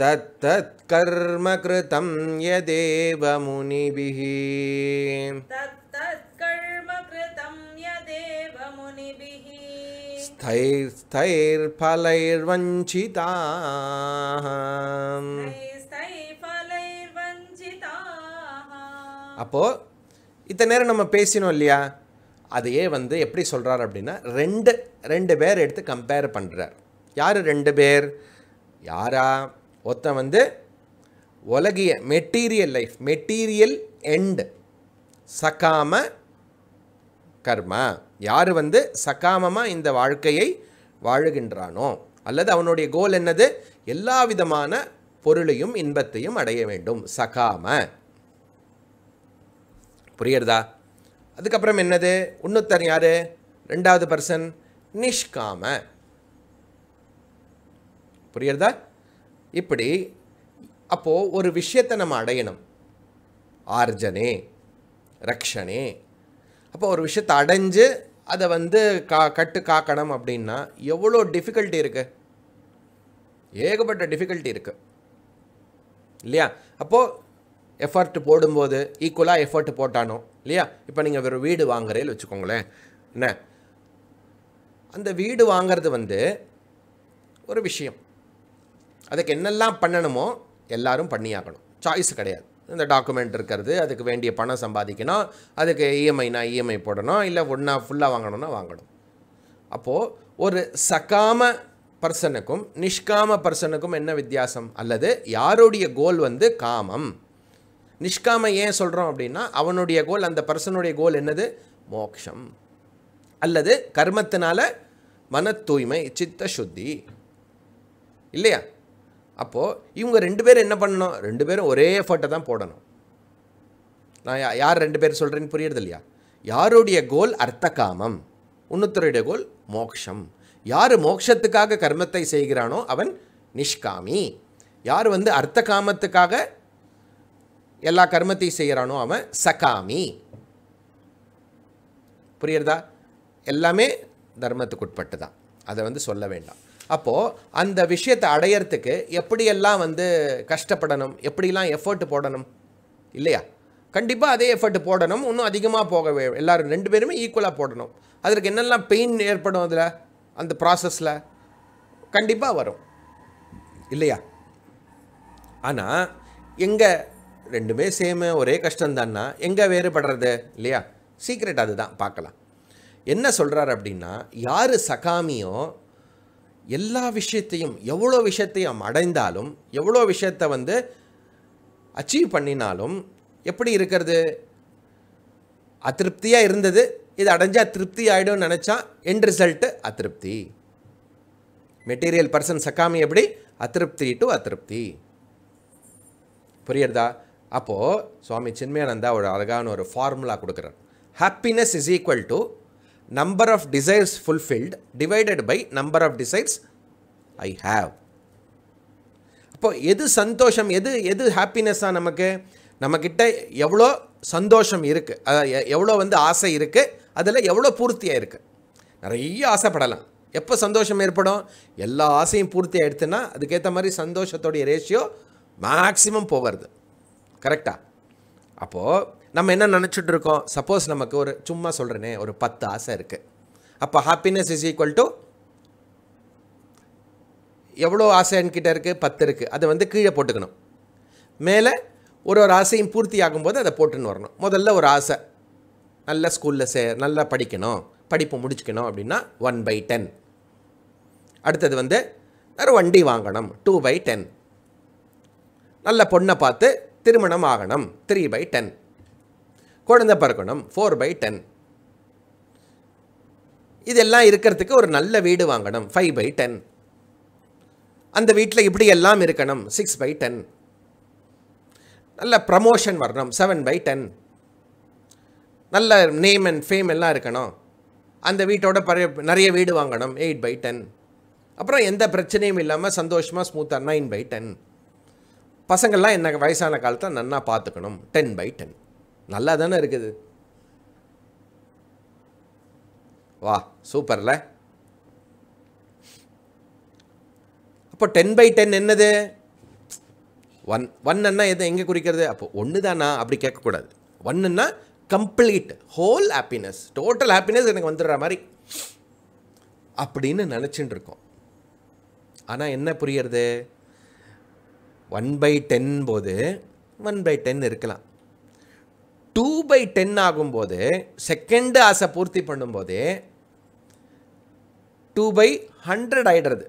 तत्तत्कर्म कृतं यदेव मुनिभिः तत्तत्कर्म कृतं यदेव मुनिभिः स्थैर्स्थैर्फलैर्वञ्चिताः அப்போது இத்தனை நேரம் நம்ம பேசினோம் இல்லையா அதையே வந்து எப்படி சொல்கிறார் அப்படின்னா ரெண்டு ரெண்டு பேர் எடுத்து கம்பேர் பண்ணுறார் யார் ரெண்டு பேர் யாரா ஒருத்தன் வந்து உலகிய மெட்டீரியல் லைஃப் மெட்டீரியல் எண்டு சகாம கர்மா யார் வந்து சகாமமாக இந்த வாழ்க்கையை வாழுகின்றானோ அல்லது அவனுடைய கோல் என்னது எல்லா விதமான பொருளையும் இன்பத்தையும் அடைய வேண்டும் சகாம புரியுறதா அதுக்கப்புறம் என்னது இன்னொருத்தர் யார் ரெண்டாவது பர்சன் நிஷ்காம புரியுறதா இப்படி அப்போது ஒரு விஷயத்தை நம்ம அடையணும் ஆர்ஜனே ரக்ஷனே அப்போ ஒரு விஷயத்தை அடைஞ்சு அதை வந்து கா கட்டு காக்கணும் அப்படின்னா எவ்வளோ டிஃபிகல்ட்டி இருக்குது ஏகப்பட்ட டிஃபிகல்ட்டி இருக்குது இல்லையா அப்போது எஃபர்ட் போடும்போது ஈக்குவலாக எஃபர்ட் போட்டானோ இல்லையா இப்போ நீங்கள் வெறும் வீடு வாங்குறேன்னு வச்சுக்கோங்களேன் என்ன அந்த வீடு வாங்கிறது வந்து ஒரு விஷயம் அதுக்கு என்னெல்லாம் பண்ணணுமோ எல்லாரும் பண்ணியாகணும் சாய்ஸ் கிடையாது இந்த டாக்குமெண்ட் இருக்கிறது அதுக்கு வேண்டிய பணம் சம்பாதிக்கணும் அதுக்கு இஎம்ஐனா e இஎம்ஐ e போடணும் இல்லை ஒன்றா ஃபுல்லாக வாங்கணும்னா வாங்கணும் அப்போது ஒரு சக்காம பர்சனுக்கும் நிஷ்காம பர்சனுக்கும் என்ன வித்தியாசம் அல்லது யாருடைய கோல் வந்து காமம் நிஷ்காம ஏன் சொல்கிறோம் அப்படின்னா அவனுடைய கோல் அந்த பர்சனுடைய கோல் என்னது மோக்ஷம் அல்லது கர்மத்தினால மன தூய்மை சித்த சுத்தி இல்லையா அப்போது இவங்க ரெண்டு பேரும் என்ன பண்ணணும் ரெண்டு பேரும் ஒரே எஃபர்ட்டை தான் போடணும் நான் யார் ரெண்டு பேர் சொல்கிறேன்னு புரியுறது இல்லையா யாருடைய கோல் அர்த்த காமம் இன்னொருத்தருடைய கோல் மோக்ஷம் யார் மோக்ஷத்துக்காக கர்மத்தை செய்கிறானோ அவன் நிஷ்காமி யார் வந்து அர்த்த காமத்துக்காக எல்லா கர்மத்தையும் செய்கிறானோ அவன் சகாமி புரியுறதா எல்லாமே தர்மத்துக்குட்பட்டு தான் அதை வந்து சொல்ல வேண்டாம் அப்போது அந்த விஷயத்தை அடையிறதுக்கு எப்படியெல்லாம் வந்து கஷ்டப்படணும் எப்படிலாம் எஃபர்ட் போடணும் இல்லையா கண்டிப்பாக அதே எஃபர்ட் போடணும் இன்னும் அதிகமாக போக எல்லோரும் ரெண்டு பேருமே ஈக்குவலாக போடணும் அதற்கு என்னெல்லாம் பெயின் ஏற்படும் அதில் அந்த ப்ராசஸில் கண்டிப்பாக வரும் இல்லையா ஆனால் எங்கே ரெண்டுமே சேமு ஒரே கஷ்டம்தான்னா எங்கே வேறுபடுறது இல்லையா சீக்ரெட் அதுதான் பார்க்கலாம் என்ன சொல்கிறார் அப்படின்னா யார் சகாமியோ எல்லா விஷயத்தையும் எவ்வளோ விஷயத்தையும் அடைந்தாலும் எவ்வளோ விஷயத்தை வந்து அச்சீவ் பண்ணினாலும் எப்படி இருக்கிறது அதிருப்தியாக இருந்தது இது அடைஞ்சால் திருப்தி ஆகிடும்னு நினச்சா என் ரிசல்ட்டு அதிருப்தி மெட்டீரியல் பர்சன் சக்காமி எப்படி அதிருப்தி டு அதிருப்தி புரியுறதா அப்போது சுவாமி சின்மயானந்தா ஒரு அழகான ஒரு ஃபார்முலா கொடுக்குறார் happiness is equal to number of desires fulfilled divided by number of desires I have. அப்போ எது சந்தோஷம் எது எது ஹாப்பினஸ்ஸாக நமக்கு நம்மக்கிட்ட எவ்வளோ சந்தோஷம் இருக்குது எவ்வளோ வந்து ஆசை இருக்குது அதில் எவ்வளோ பூர்த்தியாக இருக்குது நிறைய ஆசைப்படலாம் எப்போ சந்தோஷம் ஏற்படும் எல்லா ஆசையும் பூர்த்தியாக எடுத்துன்னா அதுக்கேற்ற மாதிரி சந்தோஷத்தோடைய ரேஷியோ மேக்ஸிமம் போகிறது கரெக்டாக அப்போது நம்ம என்ன நினச்சிட்டு இருக்கோம் சப்போஸ் நமக்கு ஒரு சும்மா சொல்கிறேனே ஒரு பத்து ஆசை இருக்குது அப்போ ஹாப்பினஸ் இஸ் ஈக்குவல் டு எவ்வளோ ஆசை என்கிட்ட இருக்குது பத்து இருக்குது அதை வந்து கீழே போட்டுக்கணும் மேலே ஒரு ஒரு ஆசையும் பூர்த்தி ஆகும்போது அதை போட்டுன்னு வரணும் முதல்ல ஒரு ஆசை நல்ல ஸ்கூலில் சே நல்லா படிக்கணும் படிப்பு முடிச்சுக்கணும் அப்படின்னா ஒன் பை டென் அடுத்தது வந்து ஒரு வண்டி வாங்கணும் டூ பை டென் நல்ல பொண்ணை பார்த்து திருமணம் ஆகணும் த்ரீ பை டென் குழந்தை பிறக்கணும் ஃபோர் பை டென் இதெல்லாம் இருக்கிறதுக்கு ஒரு நல்ல வீடு வாங்கணும் ஃபைவ் பை டென் அந்த வீட்டில் இப்படி எல்லாம் இருக்கணும் சிக்ஸ் பை டென் நல்ல ப்ரமோஷன் வரணும் செவன் பை டென் நல்ல நேம் அண்ட் ஃபேம் எல்லாம் இருக்கணும் அந்த வீட்டோட பழைய நிறைய வீடு வாங்கணும் எயிட் பை டென் அப்புறம் எந்த பிரச்சனையும் இல்லாமல் சந்தோஷமாக ஸ்மூத்தாக நைன் பை டென் பசங்கள்லாம் என்ன வயசான காலத்தை நன்னா பார்த்துக்கணும் டென் பை டென் நல்லா தானே இருக்குது வா சூப்பரில் அப்போ டென் பை டென் என்னது ஒன் ஒன்னுன்னா எதை எங்கே குறிக்கிறது அப்போ ஒன்று தானா அப்படி கேட்கக்கூடாது ஒன்றுன்னா complete whole happiness total happiness எனக்கு வந்துடுற மாதிரி அப்படின்னு நினச்சிட்டு இருக்கோம் ஆனால் என்ன புரியறது ஒன் பை டென் போது ஒன் பை டென் இருக்கலாம் டூ பை டென் ஆகும்போது செகண்டு ஆசை பூர்த்தி பண்ணும்போது டூ பை ஹண்ட்ரட் ஆகிடுறது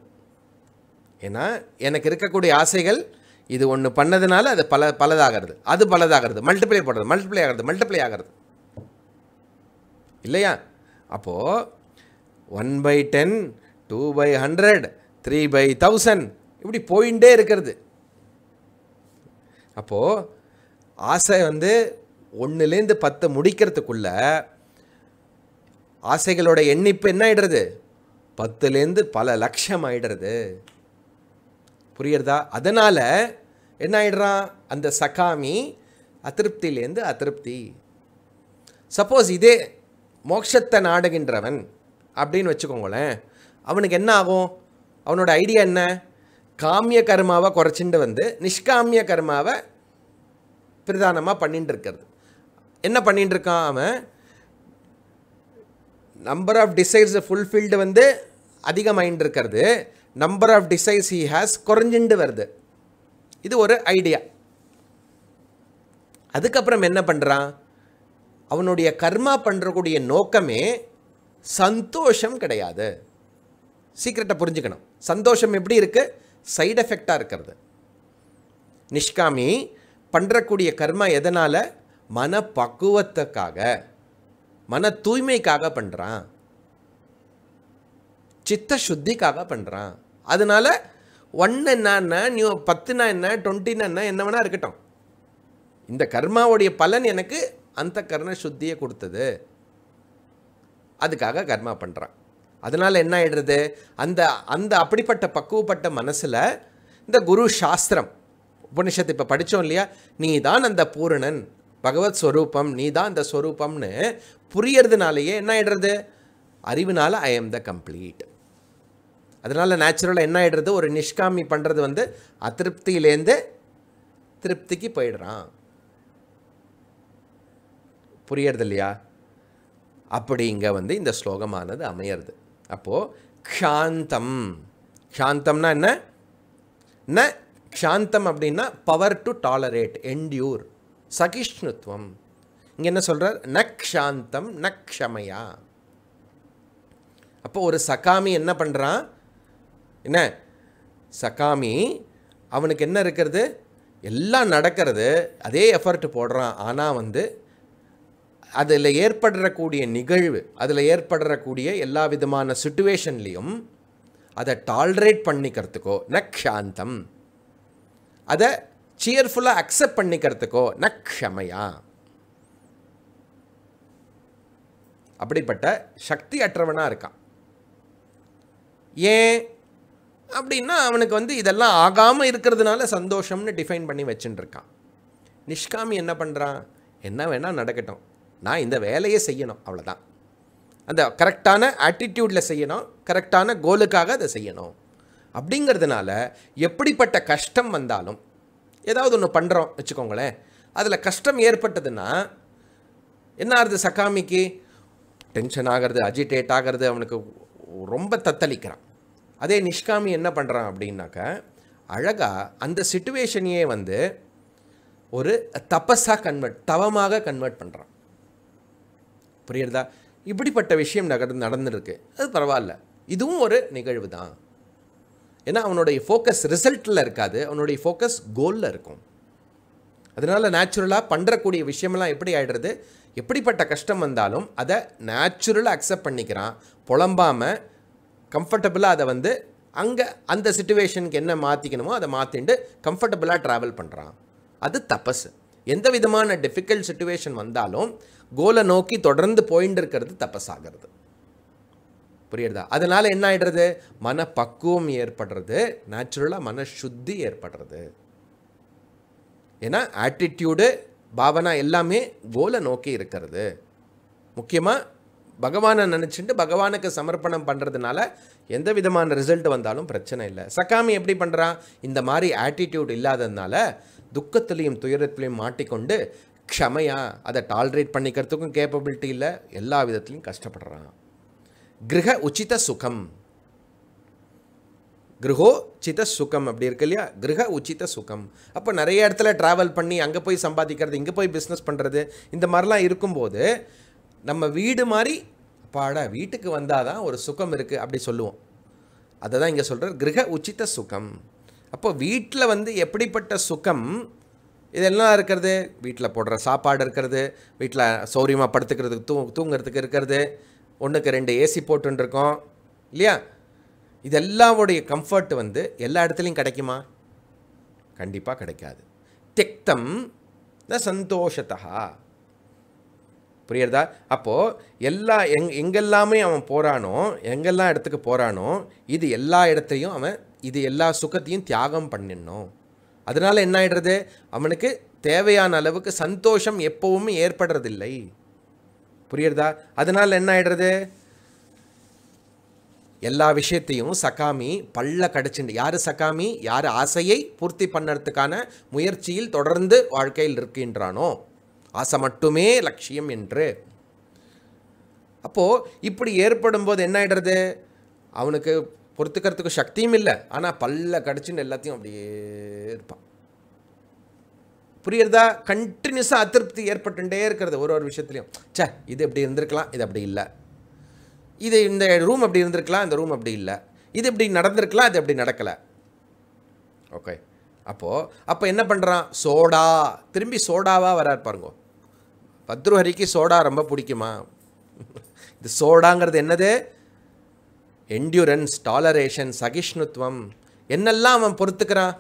ஏன்னா எனக்கு இருக்கக்கூடிய ஆசைகள் இது ஒன்று பண்ணதுனால அது பல பலதாகிறது அது பலதாகிறது மல்டிப்ளை போடுறது மல்டிப்ளை ஆகிறது மல்டிப்ளை ஆகிறது இல்லையா அப்போது one by ten two by hundred three by thousand இப்படி போயிட்டே இருக்கிறது அப்போது ஆசை வந்து ஒன்றுலேருந்து பத்து முடிக்கிறதுக்குள்ள ஆசைகளோட எண்ணிப்பு என்ன ஆகிடுறது பத்துலேருந்து பல லட்சம் ஆகிடுறது புரியுறதா அதனால் என்ன ஆகிடுறான் அந்த சகாமி அதிருப்தியிலேருந்து அதிருப்தி சப்போஸ் இதே மோட்சத்தை நாடுகின்றவன் அப்படின்னு வச்சுக்கோங்களேன் அவனுக்கு என்ன ஆகும் அவனோட ஐடியா என்ன காமிய கர்மாவை குறைச்சிட்டு வந்து நிஷ்காமிய கர்மாவை பிரதானமாக பண்ணிட்டு இருக்கிறது என்ன பண்ணிட்டு இருக்கான் அவன் நம்பர் ஆஃப் டிசைர்ஸ் ஃபுல்ஃபில்டு வந்து அதிகமாகிட்டு இருக்கிறது number of desires he has குறைஞ்சிண்டு வருது இது ஒரு ஐடியா அதுக்கப்புறம் என்ன பண்ணுறான் அவனுடைய கர்மா பண்ணுறக்கூடிய நோக்கமே சந்தோஷம் கிடையாது சீக்கிரட்டை புரிஞ்சுக்கணும் சந்தோஷம் எப்படி இருக்குது சைடு எஃபெக்டாக இருக்கிறது நிஷ்காமி பண்ணுறக்கூடிய கர்மா எதனால் மன பக்குவத்துக்காக மன தூய்மைக்காக பண்ணுறான் சித்த சுத்திக்காக பண்ணுறான் அதனால் ஒன்று என்னன்னா நியூ பத்துனா என்ன டுவெண்ட்டினா என்ன என்ன வேணால் இருக்கட்டும் இந்த கர்மாவுடைய பலன் எனக்கு அந்த கர்ண சுத்தியை கொடுத்தது அதுக்காக கர்மா பண்ணுறான் அதனால் என்ன ஆகிடுறது அந்த அந்த அப்படிப்பட்ட பக்குவப்பட்ட மனசில் இந்த குரு சாஸ்திரம் உபனிஷத்து இப்போ படித்தோம் இல்லையா நீ தான் அந்த பூரணன் பகவத் ஸ்வரூபம் நீ தான் இந்த ஸ்வரூபம்னு புரியறதுனாலேயே என்ன ஆகிடுறது அறிவினால் ஐ எம் த கம்ப்ளீட் அதனால் நேச்சுரலாக என்ன ஆகிடுறது ஒரு நிஷ்காமி பண்ணுறது வந்து அதிருப்தியிலேருந்து திருப்திக்கு போயிடுறான் புரியறது இல்லையா அப்படி இங்கே வந்து இந்த ஸ்லோகமானது அமையிறது அப்போது க்ஷாந்தம் க்ஷாந்தம்னா என்ன ந க்ஷாந்தம் அப்படின்னா பவர் டு டாலரேட் என்டியூர் சகிஷ்ணுத்துவம் இங்கே என்ன சொல்கிறார் நக்ஷாந்தம் நக்ஷமையா அப்போ ஒரு சகாமி என்ன பண்ணுறான் என்ன சகாமி அவனுக்கு என்ன இருக்கிறது எல்லாம் நடக்கிறது அதே எஃபர்ட் போடுறான் ஆனால் வந்து அதில் ஏற்படுறக்கூடிய நிகழ்வு அதில் ஏற்படுறக்கூடிய எல்லா விதமான சுச்சுவேஷன்லேயும் அதை டால்ரேட் பண்ணிக்கிறதுக்கோ நக்ஷாந்தம் அதை சியர்ஃபுல்லாக அக்செப்ட் பண்ணிக்கிறதுக்கோ ந க்ஷமையா அப்படிப்பட்ட சக்தி அற்றவனாக இருக்கான் ஏன் அப்படின்னா அவனுக்கு வந்து இதெல்லாம் ஆகாமல் இருக்கிறதுனால சந்தோஷம்னு டிஃபைன் பண்ணி வச்சுட்டுருக்கான் நிஷ்காமி என்ன பண்ணுறான் என்ன வேணால் நடக்கட்டும் நான் இந்த வேலையை செய்யணும் அவ்வளோதான் அந்த கரெக்டான ஆட்டிடியூடில் செய்யணும் கரெக்டான கோலுக்காக அதை செய்யணும் அப்படிங்கிறதுனால எப்படிப்பட்ட கஷ்டம் வந்தாலும் ஏதாவது ஒன்று பண்ணுறோம் வச்சுக்கோங்களேன் அதில் கஷ்டம் ஏற்பட்டதுன்னா என்ன ஆகுது சக்காமிக்கு டென்ஷன் ஆகிறது அஜிடேட் ஆகிறது அவனுக்கு ரொம்ப தத்தளிக்கிறான் அதே நிஷ்காமி என்ன பண்ணுறான் அப்படின்னாக்க அழகாக அந்த சுச்சுவேஷனையே வந்து ஒரு தபஸாக கன்வெர்ட் தவமாக கன்வெர்ட் பண்ணுறான் புரியுறதா இப்படிப்பட்ட விஷயம் நகர்ந்து நடந்துருக்கு அது பரவாயில்ல இதுவும் ஒரு நிகழ்வு தான் ஏன்னா அவனுடைய ஃபோக்கஸ் ரிசல்ட்டில் இருக்காது அவனுடைய ஃபோக்கஸ் கோலில் இருக்கும் அதனால் நேச்சுரலாக பண்ணுறக்கூடிய விஷயமெல்லாம் எப்படி ஆகிடுறது எப்படிப்பட்ட கஷ்டம் வந்தாலும் அதை நேச்சுரலாக அக்செப்ட் பண்ணிக்கிறான் புலம்பாமல் கம்ஃபர்டபுளாக அதை வந்து அங்கே அந்த சுச்சுவேஷனுக்கு என்ன மாற்றிக்கணுமோ அதை மாற்றிண்டு கம்ஃபர்டபுளாக ட்ராவல் பண்ணுறான் அது தப்பஸ் எந்த விதமான டிஃபிகல்ட் சுச்சுவேஷன் வந்தாலும் கோலை நோக்கி தொடர்ந்து போயின்னு இருக்கிறது தப்பஸ் ஆகிறது புரியுறதா அதனால் என்ன ஆகிடுறது மனப்பக்குவம் ஏற்படுறது நேச்சுரலாக மன சுத்தி ஏற்படுறது ஏன்னா ஆட்டிடியூடு பாவனா எல்லாமே கோலை நோக்கி இருக்கிறது முக்கியமாக பகவானை நினச்சிட்டு பகவானுக்கு சமர்ப்பணம் பண்ணுறதுனால எந்த விதமான ரிசல்ட் வந்தாலும் பிரச்சனை இல்லை சக்காமி எப்படி பண்ணுறான் இந்த மாதிரி ஆட்டிடியூட் இல்லாததுனால துக்கத்துலேயும் துயரத்துலேயும் மாட்டிக்கொண்டு க்ஷமையாக அதை டால்ரேட் பண்ணிக்கிறதுக்கும் கேப்பபிலிட்டி இல்லை எல்லா விதத்துலையும் கஷ்டப்படுறான் கிரக உச்சித சுகம் கிரகோ சித்த சுகம் அப்படி இருக்கு இல்லையா கிரக உச்சித சுகம் அப்போ நிறைய இடத்துல ட்ராவல் பண்ணி அங்கே போய் சம்பாதிக்கிறது இங்கே போய் பிஸ்னஸ் பண்ணுறது இந்த மாதிரிலாம் இருக்கும்போது நம்ம வீடு மாதிரி பாட வீட்டுக்கு வந்தால் தான் ஒரு சுகம் இருக்குது அப்படி சொல்லுவோம் அதை தான் இங்கே சொல்கிறார் கிரக உச்சித சுகம் அப்போ வீட்டில் வந்து எப்படிப்பட்ட சுகம் இதெல்லாம் இருக்கிறது வீட்டில் போடுற சாப்பாடு இருக்கிறது வீட்டில் சௌரியமாக படுத்துக்கிறதுக்கு தூ தூங்கிறதுக்கு இருக்கிறது ஒன்றுக்கு ரெண்டு ஏசி போட்டுருக்கோம் இல்லையா இது கம்ஃபர்ட் வந்து எல்லா இடத்துலையும் கிடைக்குமா கண்டிப்பாக கிடைக்காது தெக்தம் ந சந்தோஷத்தா புரியுறதா அப்போது எல்லா எங் எங்கெல்லாமே அவன் போகிறானோ எங்கெல்லாம் இடத்துக்கு போகிறானோ இது எல்லா இடத்தையும் அவன் இது எல்லா சுகத்தையும் தியாகம் பண்ணிடணும் அதனால் என்ன ஆகிடுறது அவனுக்கு தேவையான அளவுக்கு சந்தோஷம் எப்போவுமே ஏற்படுறதில்லை புரியுறதா அதனால் என்ன ஆகிடுறது எல்லா விஷயத்தையும் சகாமி பல்ல கடைச்சிண்டு யார் சகாமி யார் ஆசையை பூர்த்தி பண்ணுறதுக்கான முயற்சியில் தொடர்ந்து வாழ்க்கையில் இருக்கின்றானோ ஆசை மட்டுமே லட்சியம் என்று அப்போது இப்படி ஏற்படும் போது என்ன ஆகிடுறது அவனுக்கு பொறுத்துக்கிறதுக்கு சக்தியும் இல்லை ஆனால் பல்ல கடிச்சுன்னு எல்லாத்தையும் அப்படியே இருப்பான் புரியுறதா கண்டினியூஸாக அதிருப்தி ஏற்பட்டுட்டே இருக்கிறது ஒரு ஒரு விஷயத்துலையும் சே இது இப்படி இருந்திருக்கலாம் இது அப்படி இல்லை இது இந்த ரூம் அப்படி இருந்திருக்கலாம் இந்த ரூம் அப்படி இல்லை இது இப்படி நடந்திருக்கலாம் அது அப்படி நடக்கலை ஓகே அப்போது அப்போ என்ன பண்ணுறான் சோடா திரும்பி சோடாவாக வரார் பாருங்க பத்ருஹரிக்கு சோடா ரொம்ப பிடிக்குமா இது சோடாங்கிறது என்னது என்ட்யூரன்ஸ் டாலரேஷன் சகிஷ்ணுத்துவம் என்னெல்லாம் அவன் பொறுத்துக்கிறான்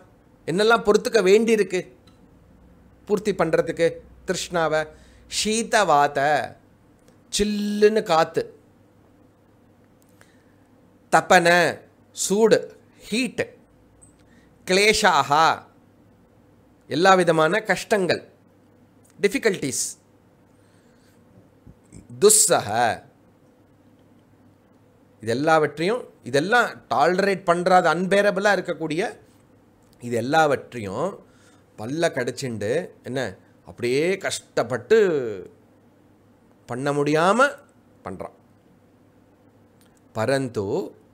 என்னெல்லாம் பொறுத்துக்க வேண்டியிருக்கு பூர்த்தி பண்ணுறதுக்கு திருஷ்ணாவை ஷீத வாத்த சில்லுன்னு காற்று தப்பனை சூடு ஹீட்டு கிளேஷாகா எல்லா விதமான கஷ்டங்கள் டிஃபிகல்டிஸ் துஸ்ஸக இது எல்லாவற்றையும் இதெல்லாம் டாலரேட் பண்ணுறாது அன்பேரபிளாக இருக்கக்கூடிய இது எல்லாவற்றையும் பல்ல கடிச்சுண்டு என்ன அப்படியே கஷ்டப்பட்டு பண்ண முடியாமல் பண்ணுறான் பரந்து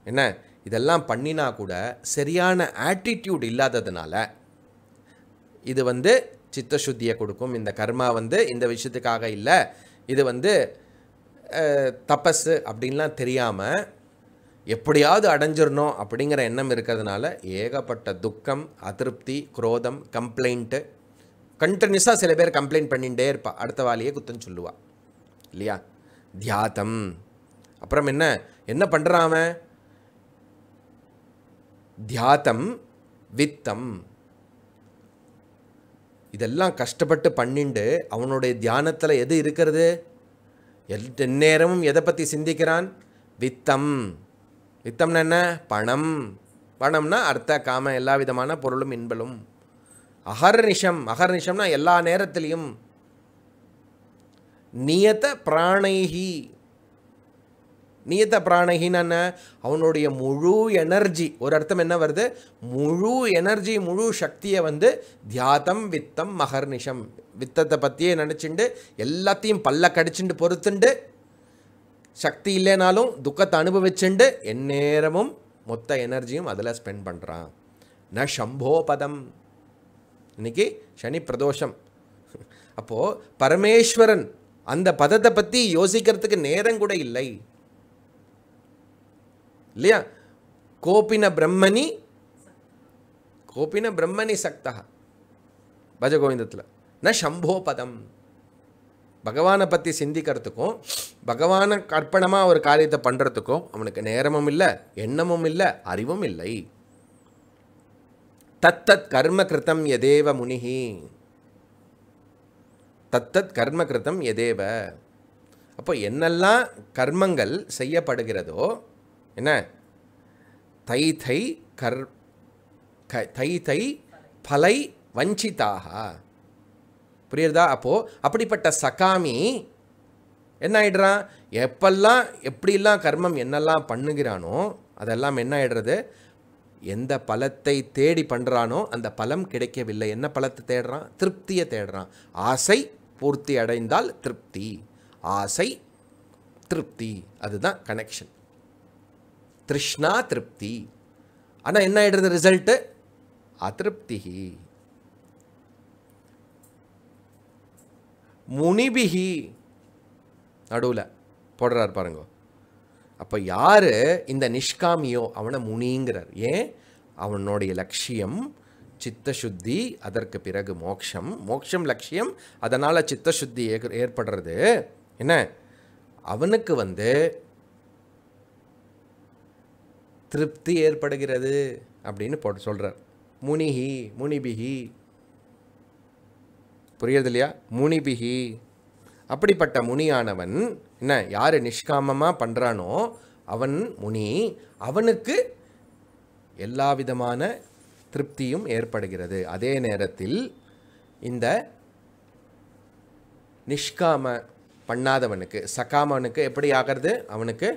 என்ன இதெல்லாம் பண்ணினா கூட சரியான ஆட்டிடியூட் இல்லாததுனால இது வந்து சித்தசுத்தியை கொடுக்கும் இந்த கர்மா வந்து இந்த விஷயத்துக்காக இல்லை இது வந்து தபஸ் அப்படின்லாம் தெரியாமல் எப்படியாவது அடைஞ்சிடணும் அப்படிங்கிற எண்ணம் இருக்கிறதுனால ஏகப்பட்ட துக்கம் அதிருப்தி குரோதம் கம்ப்ளைண்ட்டு கண்டினியூஸாக சில பேர் கம்ப்ளைண்ட் பண்ணிகிட்டே இருப்பா அடுத்த வாலியே குத்தம் சொல்லுவா இல்லையா தியாத்தம் அப்புறம் என்ன என்ன பண்ணுறாம தியாத்தம் வித்தம் இதெல்லாம் கஷ்டப்பட்டு பண்ணிண்டு அவனுடைய தியானத்தில் எது இருக்கிறது எந்நேரமும் எதை பற்றி சிந்திக்கிறான் வித்தம் வித்தம்னா என்ன பணம் பணம்னா அர்த்த காம எல்லா விதமான பொருளும் இன்பலும் அகர்நிஷம் அகர்நிஷம்னா எல்லா நேரத்திலையும் நியத பிராணைகி நியத்த பிராணகின்னு என்ன அவனுடைய முழு எனர்ஜி ஒரு அர்த்தம் என்ன வருது முழு எனர்ஜி முழு சக்தியை வந்து தியாத்தம் வித்தம் மகர்நிஷம் வித்தத்தை பற்றியே நினச்சிண்டு எல்லாத்தையும் பல்ல கடிச்சுண்டு பொறுத்துண்டு சக்தி இல்லைனாலும் துக்கத்தை அனுபவிச்சுண்டு எந்நேரமும் மொத்த எனர்ஜியும் அதில் ஸ்பெண்ட் பண்ணுறான் ந சம்போபதம் இன்னைக்கு சனி பிரதோஷம் அப்போது பரமேஸ்வரன் அந்த பதத்தை பற்றி யோசிக்கிறதுக்கு நேரம் கூட இல்லை இல்லையா கோபின பிரம்மணி கோபின பிரம்மணி சக்தா பஜகோவிந்தத்தில் ந சம்போபதம் பகவானை பற்றி சிந்திக்கிறதுக்கும் பகவானை கற்பனமாக ஒரு காரியத்தை பண்ணுறதுக்கும் அவனுக்கு நேரமும் இல்லை எண்ணமும் இல்லை அறிவும் இல்லை தத்தத் கர்ம கிருத்தம் எதேவ முனிகி தத்தத் கர்ம கிருத்தம் எதேவ அப்போ என்னெல்லாம் கர்மங்கள் செய்யப்படுகிறதோ என்ன தை தை கர் தை தை பலை வஞ்சிதாக புரியுறதா அப்போது அப்படிப்பட்ட சகாமி என்ன ஆகிடுறான் எப்பெல்லாம் எப்படிலாம் கர்மம் என்னெல்லாம் பண்ணுகிறானோ அதெல்லாம் என்ன ஆகிடுறது எந்த பலத்தை தேடி பண்ணுறானோ அந்த பலம் கிடைக்கவில்லை என்ன பலத்தை தேடுறான் திருப்தியை தேடுறான் ஆசை பூர்த்தி அடைந்தால் திருப்தி ஆசை திருப்தி அதுதான் கனெக்ஷன் திருஷ்ணா திருப்தி ஆனால் என்ன ஆகிடுறது ரிசல்ட்டு அதிருப்தி முனிபிஹி நடுவில் போடுறார் பாருங்க அப்போ யார் இந்த நிஷ்காமியோ அவனை முனிங்கிறார் ஏன் அவனுடைய லட்சியம் சித்த சுத்தி அதற்கு பிறகு மோக்ஷம் மோக்ஷம் லட்சியம் அதனால் சித்த சுத்தி ஏ ஏற்படுறது என்ன அவனுக்கு வந்து திருப்தி ஏற்படுகிறது அப்படின்னு போட்டு சொல்கிறார் முனிஹி முனிபிஹி புரியுறது இல்லையா முனிபிகி அப்படிப்பட்ட முனியானவன் என்ன யார் நிஷ்காமமாக பண்ணுறானோ அவன் முனி அவனுக்கு எல்லா விதமான திருப்தியும் ஏற்படுகிறது அதே நேரத்தில் இந்த நிஷ்காம பண்ணாதவனுக்கு சக்காமவனுக்கு எப்படி ஆகிறது அவனுக்கு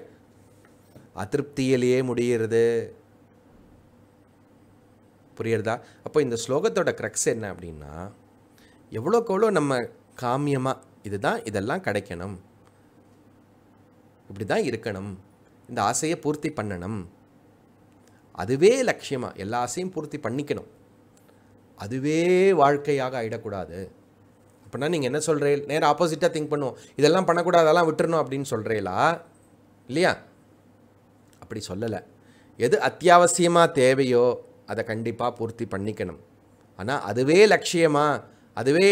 அதிருப்தியிலேயே முடிகிறது புரியுறதா அப்போ இந்த ஸ்லோகத்தோட க்ரக்ஸ் என்ன அப்படின்னா எவ்வளோக்கு எவ்வளோ நம்ம காமியமாக இதுதான் இதெல்லாம் கிடைக்கணும் இப்படி தான் இருக்கணும் இந்த ஆசையை பூர்த்தி பண்ணணும் அதுவே லட்சியமாக எல்லா ஆசையும் பூர்த்தி பண்ணிக்கணும் அதுவே வாழ்க்கையாக ஆகிடக்கூடாது அப்படின்னா நீங்கள் என்ன சொல்கிறீங்க நேரம் ஆப்போசிட்டாக திங்க் பண்ணுவோம் இதெல்லாம் பண்ணக்கூடாது அதெல்லாம் விட்டுறணும் அப்படின்னு சொல்கிறீங்களா இல்லையா அப்படி சொல்லலை எது அத்தியாவசியமாக தேவையோ அதை கண்டிப்பாக பூர்த்தி பண்ணிக்கணும் ஆனால் அதுவே லட்சியமாக அதுவே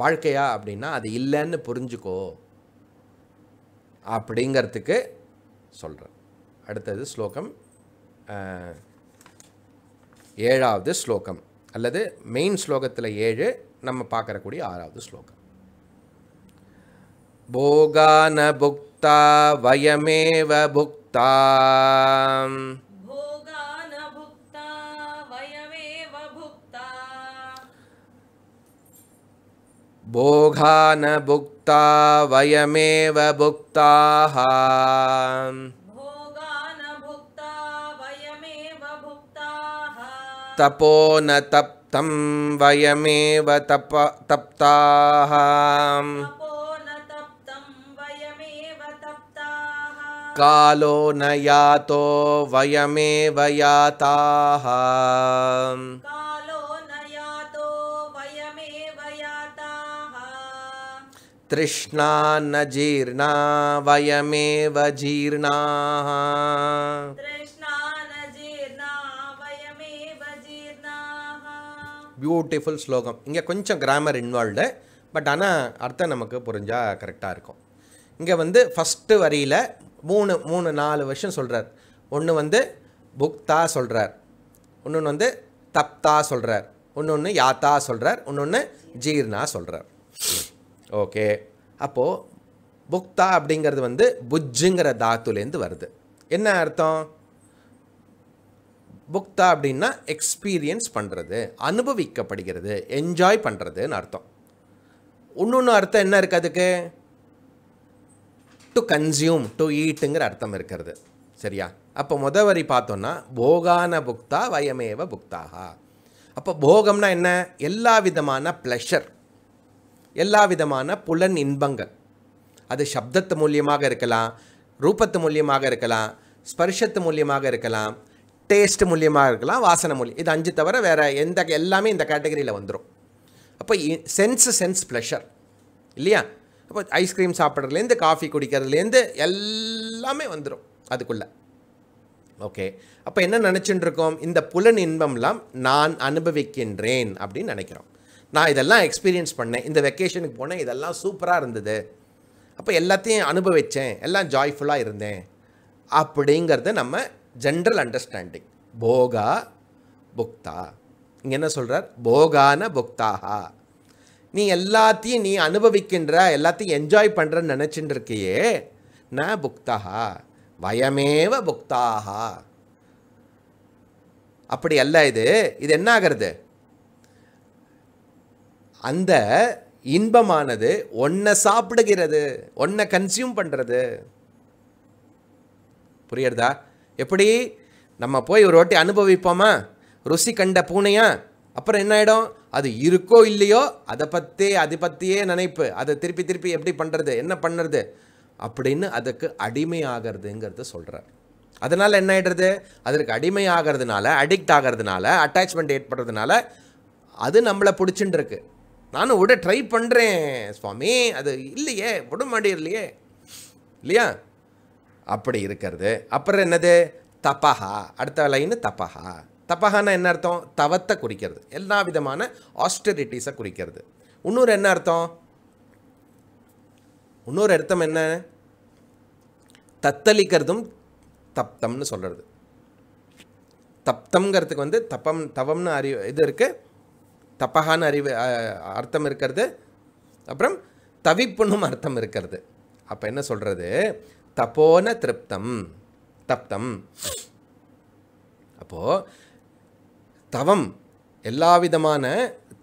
வாழ்க்கையா அப்படின்னா அது இல்லைன்னு புரிஞ்சுக்கோ அப்படிங்கிறதுக்கு சொல்கிறேன் அடுத்தது ஸ்லோகம் ஏழாவது ஸ்லோகம் அல்லது மெயின் ஸ்லோகத்தில் ஏழு நம்ம பார்க்கறக்கூடிய ஆறாவது ஸ்லோகம் போகான புக்தா வயமேவ புக்தா भोघा न भुक्ता वयमेव तपो न तप्तं वयमेव तप्ताः कालो न यातो वयमेव याताः திருஷ்ணா न जीर्णा वयमेव பியூட்டிஃபுல் ஸ்லோகம் இங்கே கொஞ்சம் கிராமர் இன்வால்வ்டு பட் ஆனால் அர்த்தம் நமக்கு புரிஞ்சால் கரெக்டாக இருக்கும் இங்கே வந்து ஃபஸ்ட்டு வரியில் மூணு மூணு நாலு வருஷம் சொல்கிறார் ஒன்று வந்து புக்தா சொல்கிறார் இன்னொன்று வந்து தப்தா சொல்கிறார் ஒன்று ஒன்று யாத்தா சொல்கிறார் ஒன்று ஒன்று ஜீர்ணா சொல்கிறார் ஓகே அப்போது புக்தா அப்படிங்கிறது வந்து புஜ்ஜுங்கிற தாத்துலேருந்து வருது என்ன அர்த்தம் புக்தா அப்படின்னா எக்ஸ்பீரியன்ஸ் பண்ணுறது அனுபவிக்கப்படுகிறது என்ஜாய் பண்ணுறதுன்னு அர்த்தம் இன்னொன்று அர்த்தம் என்ன இருக்குது அதுக்கு டு கன்சியூம் டு ஈட்டுங்கிற அர்த்தம் இருக்கிறது சரியா அப்போ முத வரி பார்த்தோன்னா போகான புக்தா வயமேவ புக்தாகா அப்போ போகம்னா என்ன எல்லா விதமான ப்ளஷர் எல்லா விதமான புலன் இன்பங்கள் அது சப்தத்து மூலியமாக இருக்கலாம் ரூபத்து மூலியமாக இருக்கலாம் ஸ்பர்ஷத்து மூலியமாக இருக்கலாம் டேஸ்ட் மூலியமாக இருக்கலாம் வாசனை மூலியம் இது அஞ்சு தவிர வேறு எந்த எல்லாமே இந்த கேட்டகரியில் வந்துடும் அப்போ சென்ஸ் சென்ஸ் ப்ளஷர் இல்லையா அப்போ ஐஸ்கிரீம் சாப்பிட்றதுலேருந்து காஃபி குடிக்கிறதுலேருந்து எல்லாமே வந்துடும் அதுக்குள்ளே ஓகே அப்போ என்ன நினச்சிட்டு இருக்கோம் இந்த புலன் இன்பம்லாம் நான் அனுபவிக்கின்றேன் அப்படின்னு நினைக்கிறோம் நான் இதெல்லாம் எக்ஸ்பீரியன்ஸ் பண்ணேன் இந்த வெக்கேஷனுக்கு போனேன் இதெல்லாம் சூப்பராக இருந்தது அப்போ எல்லாத்தையும் அனுபவித்தேன் எல்லாம் ஜாய்ஃபுல்லாக இருந்தேன் அப்படிங்கிறத நம்ம ஜென்ரல் அண்டர்ஸ்டாண்டிங் போகா புக்தா இங்கே என்ன சொல்கிறார் போகான புக்தாகா நீ எல்லாத்தையும் நீ அனுபவிக்கின்ற எல்லாத்தையும் என்ஜாய் பண்ணுறன்னு நினச்சிட்டு நான் ந புக்தாகா வயமேவ புக்தாகா அப்படி அல்ல இது இது என்ன ஆகிறது அந்த இன்பமானது ஒன்றை சாப்பிடுகிறது ஒன்றை கன்சியூம் பண்ணுறது புரியுறதா எப்படி நம்ம போய் ஒரு வாட்டி அனுபவிப்போமா ருசி கண்ட பூனையா அப்புறம் என்ன ஆகிடும் அது இருக்கோ இல்லையோ அதை பற்றி அதை பற்றியே நினைப்பு அதை திருப்பி திருப்பி எப்படி பண்ணுறது என்ன பண்ணுறது அப்படின்னு அதுக்கு அடிமை ஆகிறதுங்கிறத சொல்கிறார் அதனால் என்ன ஆகிடுறது அதற்கு அடிமை ஆகிறதுனால அடிக்ட் ஆகிறதுனால அட்டாச்மெண்ட் ஏற்படுறதுனால அது நம்மளை பிடிச்சுன்னு இருக்குது நானும் விட ட்ரை பண்ணுறேன் சுவாமி அது இல்லையே விட மாட்டேர்லையே இல்லையா அப்படி இருக்கிறது அப்புறம் என்னது தப்பஹா அடுத்த லைன் தப்பஹா தப்பஹான்னா என்ன அர்த்தம் தவத்தை குறிக்கிறது எல்லா விதமான ஆஸ்டரிட்டிஸை குறிக்கிறது இன்னொரு என்ன அர்த்தம் இன்னொரு அர்த்தம் என்ன தத்தளிக்கிறதும் தப்தம்னு சொல்கிறது தப்தம்ங்கிறதுக்கு வந்து தப்பம் தவம்னு அறிவு இது இருக்குது தப்பகான அறிவு அர்த்தம் இருக்கிறது அப்புறம் தவிப்புன்னு அர்த்தம் இருக்கிறது அப்போ என்ன சொல்கிறது தப்போன திருப்தம் தப்தம் அப்போது தவம் எல்லா விதமான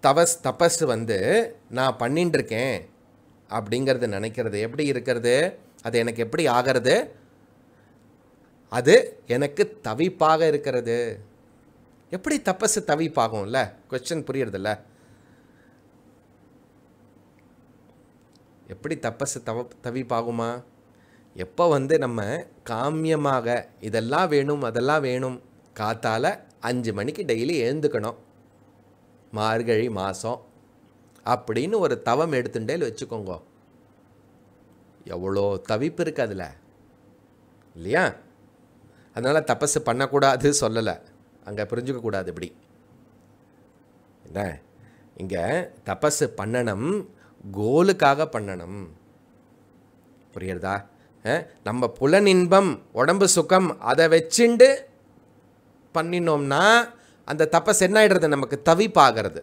தவஸ் தபஸ் வந்து நான் பண்ணிட்டு இருக்கேன் அப்படிங்கிறது நினைக்கிறது எப்படி இருக்கிறது அது எனக்கு எப்படி ஆகிறது அது எனக்கு தவிப்பாக இருக்கிறது எப்படி தப்பசு தவிப்பாகும்ல கொஸ்டின் புரியுறதில்ல எப்படி தப்பசு தவ தவிப்பாகுமா எப்போ வந்து நம்ம காமியமாக இதெல்லாம் வேணும் அதெல்லாம் வேணும் காத்தால் அஞ்சு மணிக்கு டெய்லி எழுந்துக்கணும் மார்கழி மாதம் அப்படின்னு ஒரு தவம் எடுத்துட்டே வச்சுக்கோங்க எவ்வளோ தவிப்பு இருக்குது அதில் இல்லையா அதனால் தப்பசு பண்ணக்கூடாது சொல்லலை அங்கே புரிஞ்சுக்கக்கூடாது இப்படி என்ன இங்கே தபஸ் பண்ணணும் கோலுக்காக பண்ணணும் புரியுறதா நம்ம இன்பம் உடம்பு சுகம் அதை வச்சுண்டு பண்ணினோம்னா அந்த தப்பஸ் என்ன ஆகிடுறது நமக்கு தவிப்பாகிறது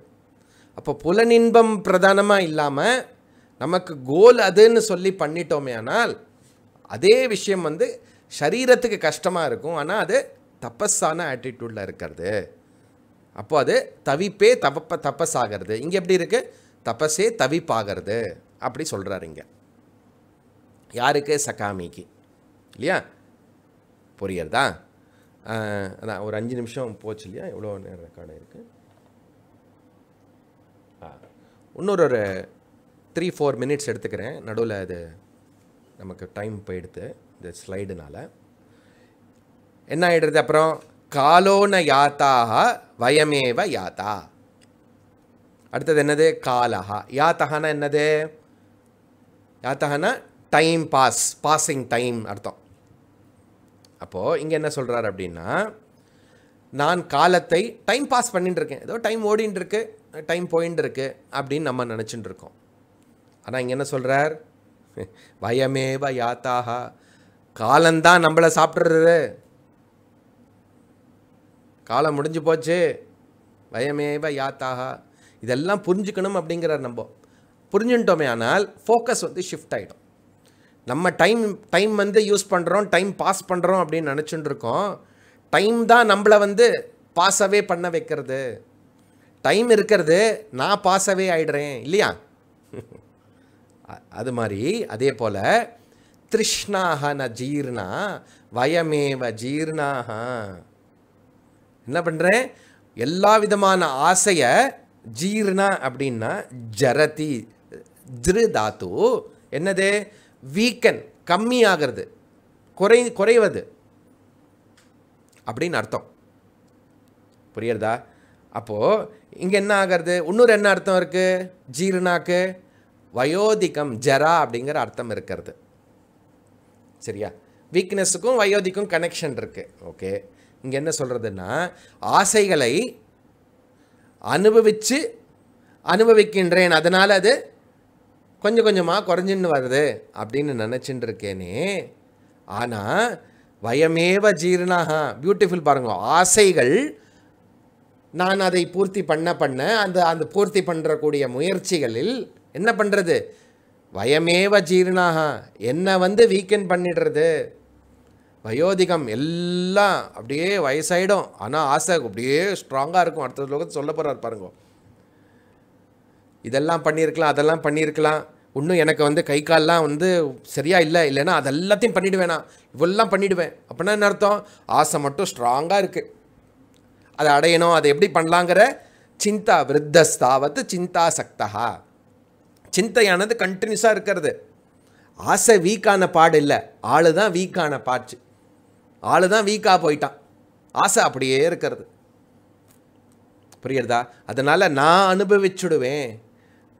அப்போ இன்பம் பிரதானமாக இல்லாமல் நமக்கு கோல் அதுன்னு சொல்லி பண்ணிட்டோமே ஆனால் அதே விஷயம் வந்து சரீரத்துக்கு கஷ்டமாக இருக்கும் ஆனால் அது தபஸான ஆட்டிடியூடில் இருக்கிறது அப்போ அது தவிப்பே தவப்ப தபஸ் ஆகிறது இங்கே எப்படி இருக்குது தபஸே தவிப்பாகிறது அப்படி சொல்கிறாரு இங்கே யாருக்கு சகாமிக்கு இல்லையா புரியறதா அதான் ஒரு அஞ்சு நிமிஷம் போச்சு இல்லையா எவ்வளோ நேரம் ரெக்கார்டு இருக்குது ஆ இன்னொரு ஒரு த்ரீ ஃபோர் மினிட்ஸ் எடுத்துக்கிறேன் நடுவில் அது நமக்கு டைம் போயிடுது இந்த ஸ்லைடுனால் என்ன ஆகிடுறது அப்புறம் காலோன யாத்தாக வயமேவ யாத்தா அடுத்தது என்னது காலஹா யாத்தகனா என்னது யாத்தகனா டைம் பாஸ் பாஸிங் டைம் அர்த்தம் அப்போது இங்கே என்ன சொல்கிறார் அப்படின்னா நான் காலத்தை டைம் பாஸ் பண்ணிட்டு இருக்கேன் ஏதோ டைம் ஓடின்ட்டுருக்கு டைம் போயின்னு இருக்கு அப்படின்னு நம்ம நினச்சிட்டு இருக்கோம் ஆனால் இங்கே என்ன சொல்கிறார் வயமேவ யாத்தாகா காலந்தான் நம்மளை சாப்பிட்றது காலம் முடிஞ்சு போச்சு வயமேவ யாத்தாகா இதெல்லாம் புரிஞ்சுக்கணும் அப்படிங்கிறார் நம்ம புரிஞ்சுட்டோமே ஆனால் ஃபோக்கஸ் வந்து ஷிஃப்ட் ஆகிடும் நம்ம டைம் டைம் வந்து யூஸ் பண்ணுறோம் டைம் பாஸ் பண்ணுறோம் அப்படின்னு நினச்சிட்டு இருக்கோம் டைம் தான் நம்மளை வந்து பாஸவே பண்ண வைக்கிறது டைம் இருக்கிறது நான் பாஸவே ஆகிடுறேன் இல்லையா அது மாதிரி அதே போல் திருஷ்ணாக ந ஜீர்ணா வயமேவ ஜீர்ணாக என்ன பண்ணுறேன் எல்லா விதமான ஆசையை ஜீர்ணா அப்படின்னா ஜரதி ஜிரு தாத்து என்னது வீக்கன் கம்மி ஆகிறது குறை குறைவது அப்படின்னு அர்த்தம் புரியுறதா அப்போது இங்கே என்ன ஆகிறது இன்னொரு என்ன அர்த்தம் இருக்குது ஜீர்ணாக்கு வயோதிகம் ஜரா அப்படிங்கிற அர்த்தம் இருக்கிறது சரியா வீக்னஸுக்கும் வயோதிக்கும் கனெக்ஷன் இருக்குது ஓகே இங்கே என்ன சொல்கிறதுன்னா ஆசைகளை அனுபவித்து அனுபவிக்கின்றேன் அதனால் அது கொஞ்சம் கொஞ்சமாக குறைஞ்சின்னு வருது அப்படின்னு நினச்சிட்டு இருக்கேனே ஆனால் வயமேவ ஜீர்ணாக பியூட்டிஃபுல் பாருங்க ஆசைகள் நான் அதை பூர்த்தி பண்ண பண்ண அந்த அந்த பூர்த்தி பண்ணுறக்கூடிய முயற்சிகளில் என்ன பண்ணுறது வயமேவ ஜீர்ணாக என்னை வந்து வீக்கெண்ட் பண்ணிடுறது வயோதிகம் எல்லாம் அப்படியே வயசாயிடும் ஆனால் ஆசை அப்படியே ஸ்ட்ராங்காக இருக்கும் அடுத்த லோகத்தை சொல்ல போகிறார் பாருங்க இதெல்லாம் பண்ணியிருக்கலாம் அதெல்லாம் பண்ணியிருக்கலாம் இன்னும் எனக்கு வந்து கை கால்லாம் வந்து சரியாக இல்லை இல்லைன்னா அது எல்லாத்தையும் பண்ணிவிடுவேன் நான் இவெல்லாம் பண்ணிவிடுவேன் அப்படின்னா என்ன அர்த்தம் ஆசை மட்டும் ஸ்ட்ராங்காக இருக்குது அதை அடையணும் அதை எப்படி பண்ணலாங்கிற சிந்தா விருத்தஸ்தாவத்து சிந்தா சக்தா சிந்தையானது கண்டினியூஸாக இருக்கிறது ஆசை வீக்கான பாடு இல்லை ஆள் தான் வீக்கான பாட்சு ஆளு தான் வீக்காக போயிட்டான் ஆசை அப்படியே இருக்கிறது புரியுறதா அதனால் நான் அனுபவிச்சுடுவேன்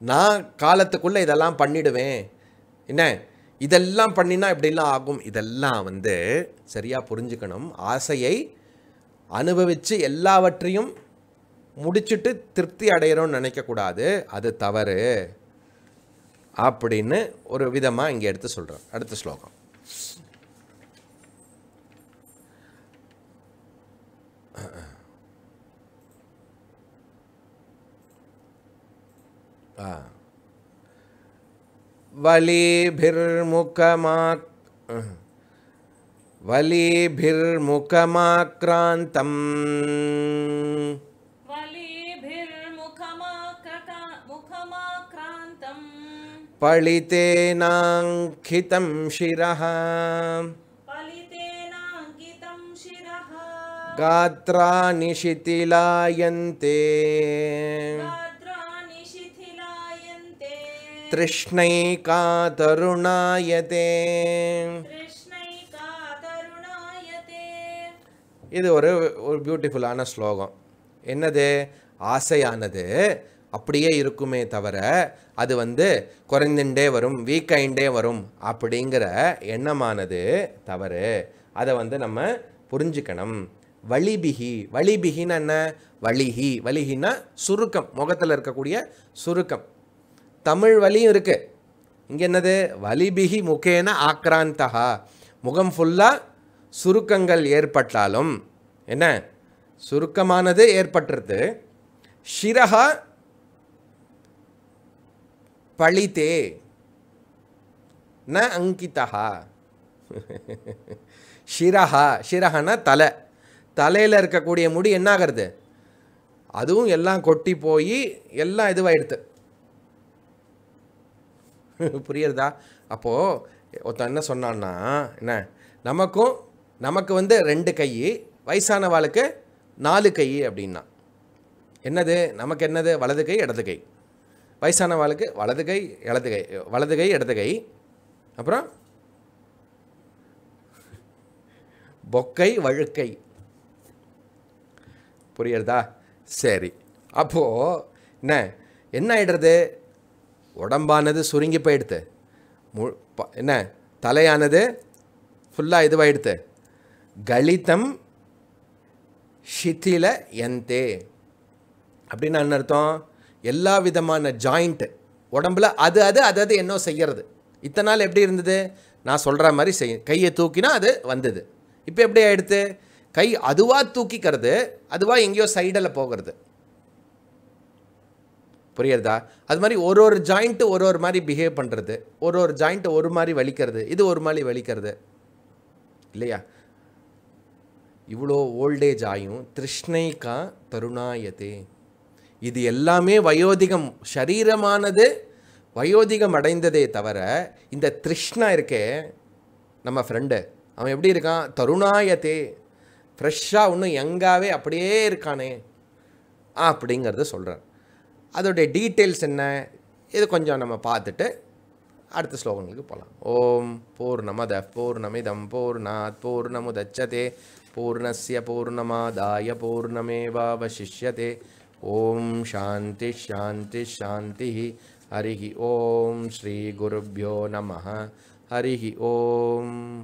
நான் காலத்துக்குள்ளே இதெல்லாம் பண்ணிடுவேன் என்ன இதெல்லாம் பண்ணினா இப்படிலாம் ஆகும் இதெல்லாம் வந்து சரியாக புரிஞ்சுக்கணும் ஆசையை அனுபவித்து எல்லாவற்றையும் முடிச்சுட்டு திருப்தி அடையிறோம்னு நினைக்கக்கூடாது அது தவறு அப்படின்னு ஒரு விதமாக இங்கே எடுத்து சொல்கிறேன் அடுத்த ஸ்லோகம் वली भिर्मुकमाक्रांतं वली भिर्मुकमाक्रांतं पलिते नांखितं गात्राणि शिथिलायन्ते तृष्णैका तरुणायते இது ஒரு ஒரு பியூட்டிஃபுல்லான ஸ்லோகம் என்னது ஆசையானது அப்படியே இருக்குமே தவிர அது வந்து குறைந்துண்டே வரும் வீக்காயிண்டே வரும் அப்படிங்கிற எண்ணமானது தவறு அதை வந்து நம்ம புரிஞ்சுக்கணும் வலிபிகி வலிபிகின்னா என்ன வலிகி வலிகின்னா சுருக்கம் முகத்தில் இருக்கக்கூடிய சுருக்கம் தமிழ் வலியும் இருக்குது இங்கே என்னது வலிபிகி முகேன ஆக்ராந்தகா முகம் ஃபுல்லாக சுருக்கங்கள் ஏற்பட்டாலும் என்ன சுருக்கமானது ஏற்பட்டுருது ஷிரகா பழித்தே ந அங்கிதா ஷிரஹா ஷிரஹனா தலை தலையில் இருக்கக்கூடிய முடி என்னாகிறது அதுவும் எல்லாம் கொட்டி போய் எல்லாம் இதுவாகிடுது புரியுறதா அப்போது ஒருத்தன் என்ன சொன்னான்னா என்ன நமக்கும் நமக்கு வந்து ரெண்டு கை வயசானவாளுக்கு நாலு கை அப்படின்னா என்னது நமக்கு என்னது வலது கை இடது கை வயசானவாளுக்கு வலது கை இடது கை வலது கை இடது கை அப்புறம் பொக்கை வழுக்கை புரியுறதா சரி அப்போது என்ன என்ன ஆகிடுறது உடம்பானது சுருங்கி போயிடுது மு என்ன தலையானது ஃபுல்லாக இதுவாகிடுது கலிதம் ஷித்தில எந்தே அப்படின்னு என்ன அர்த்தம் எல்லா விதமான ஜாயிண்ட்டு உடம்புல அது அது அது அது என்ன செய்கிறது இத்தனை நாள் எப்படி இருந்தது நான் சொல்கிற மாதிரி செய் கையை தூக்கினா அது வந்தது இப்போ எப்படி ஆகிடுது கை அதுவாக தூக்கிக்கிறது அதுவாக எங்கேயோ சைடில் போகிறது புரியுறதா அது மாதிரி ஒரு ஒரு ஜாயிண்ட்டு ஒரு ஒரு மாதிரி பிஹேவ் பண்ணுறது ஒரு ஒரு ஜாயிண்ட்டு ஒரு மாதிரி வலிக்கிறது இது ஒரு மாதிரி வலிக்கிறது இல்லையா இவ்வளோ ஓல்டேஜ் ஆயும் திருஷ்ணைக்கா தருணாயதே இது எல்லாமே வயோதிகம் சரீரமானது வயோதிகம் அடைந்ததே தவிர இந்த திருஷ்ணா இருக்கே நம்ம ஃப்ரெண்டு அவன் எப்படி இருக்கான் தருணாயத்தே ஃப்ரெஷ்ஷாக இன்னும் எங்காவே அப்படியே இருக்கானே அப்படிங்கிறத சொல்கிறார் அதோடைய டீட்டெயில்ஸ் என்ன இது கொஞ்சம் நம்ம பார்த்துட்டு அடுத்த ஸ்லோகங்களுக்கு போகலாம் ஓம் பூர்ணமத பூர்ணமிதம் பூர்ணாத் பூர்ணமுதச்சதே பூர்ணஸ்ய பூர்ணமாதாய பூர்ணமேவாவசிஷ்யதே ஓம் சாந்தி ஷாந்தி ஷாந்தி ஹரிஹி ஓம் ஸ்ரீ குருப்யோ நம ஹரிஹி ஓம்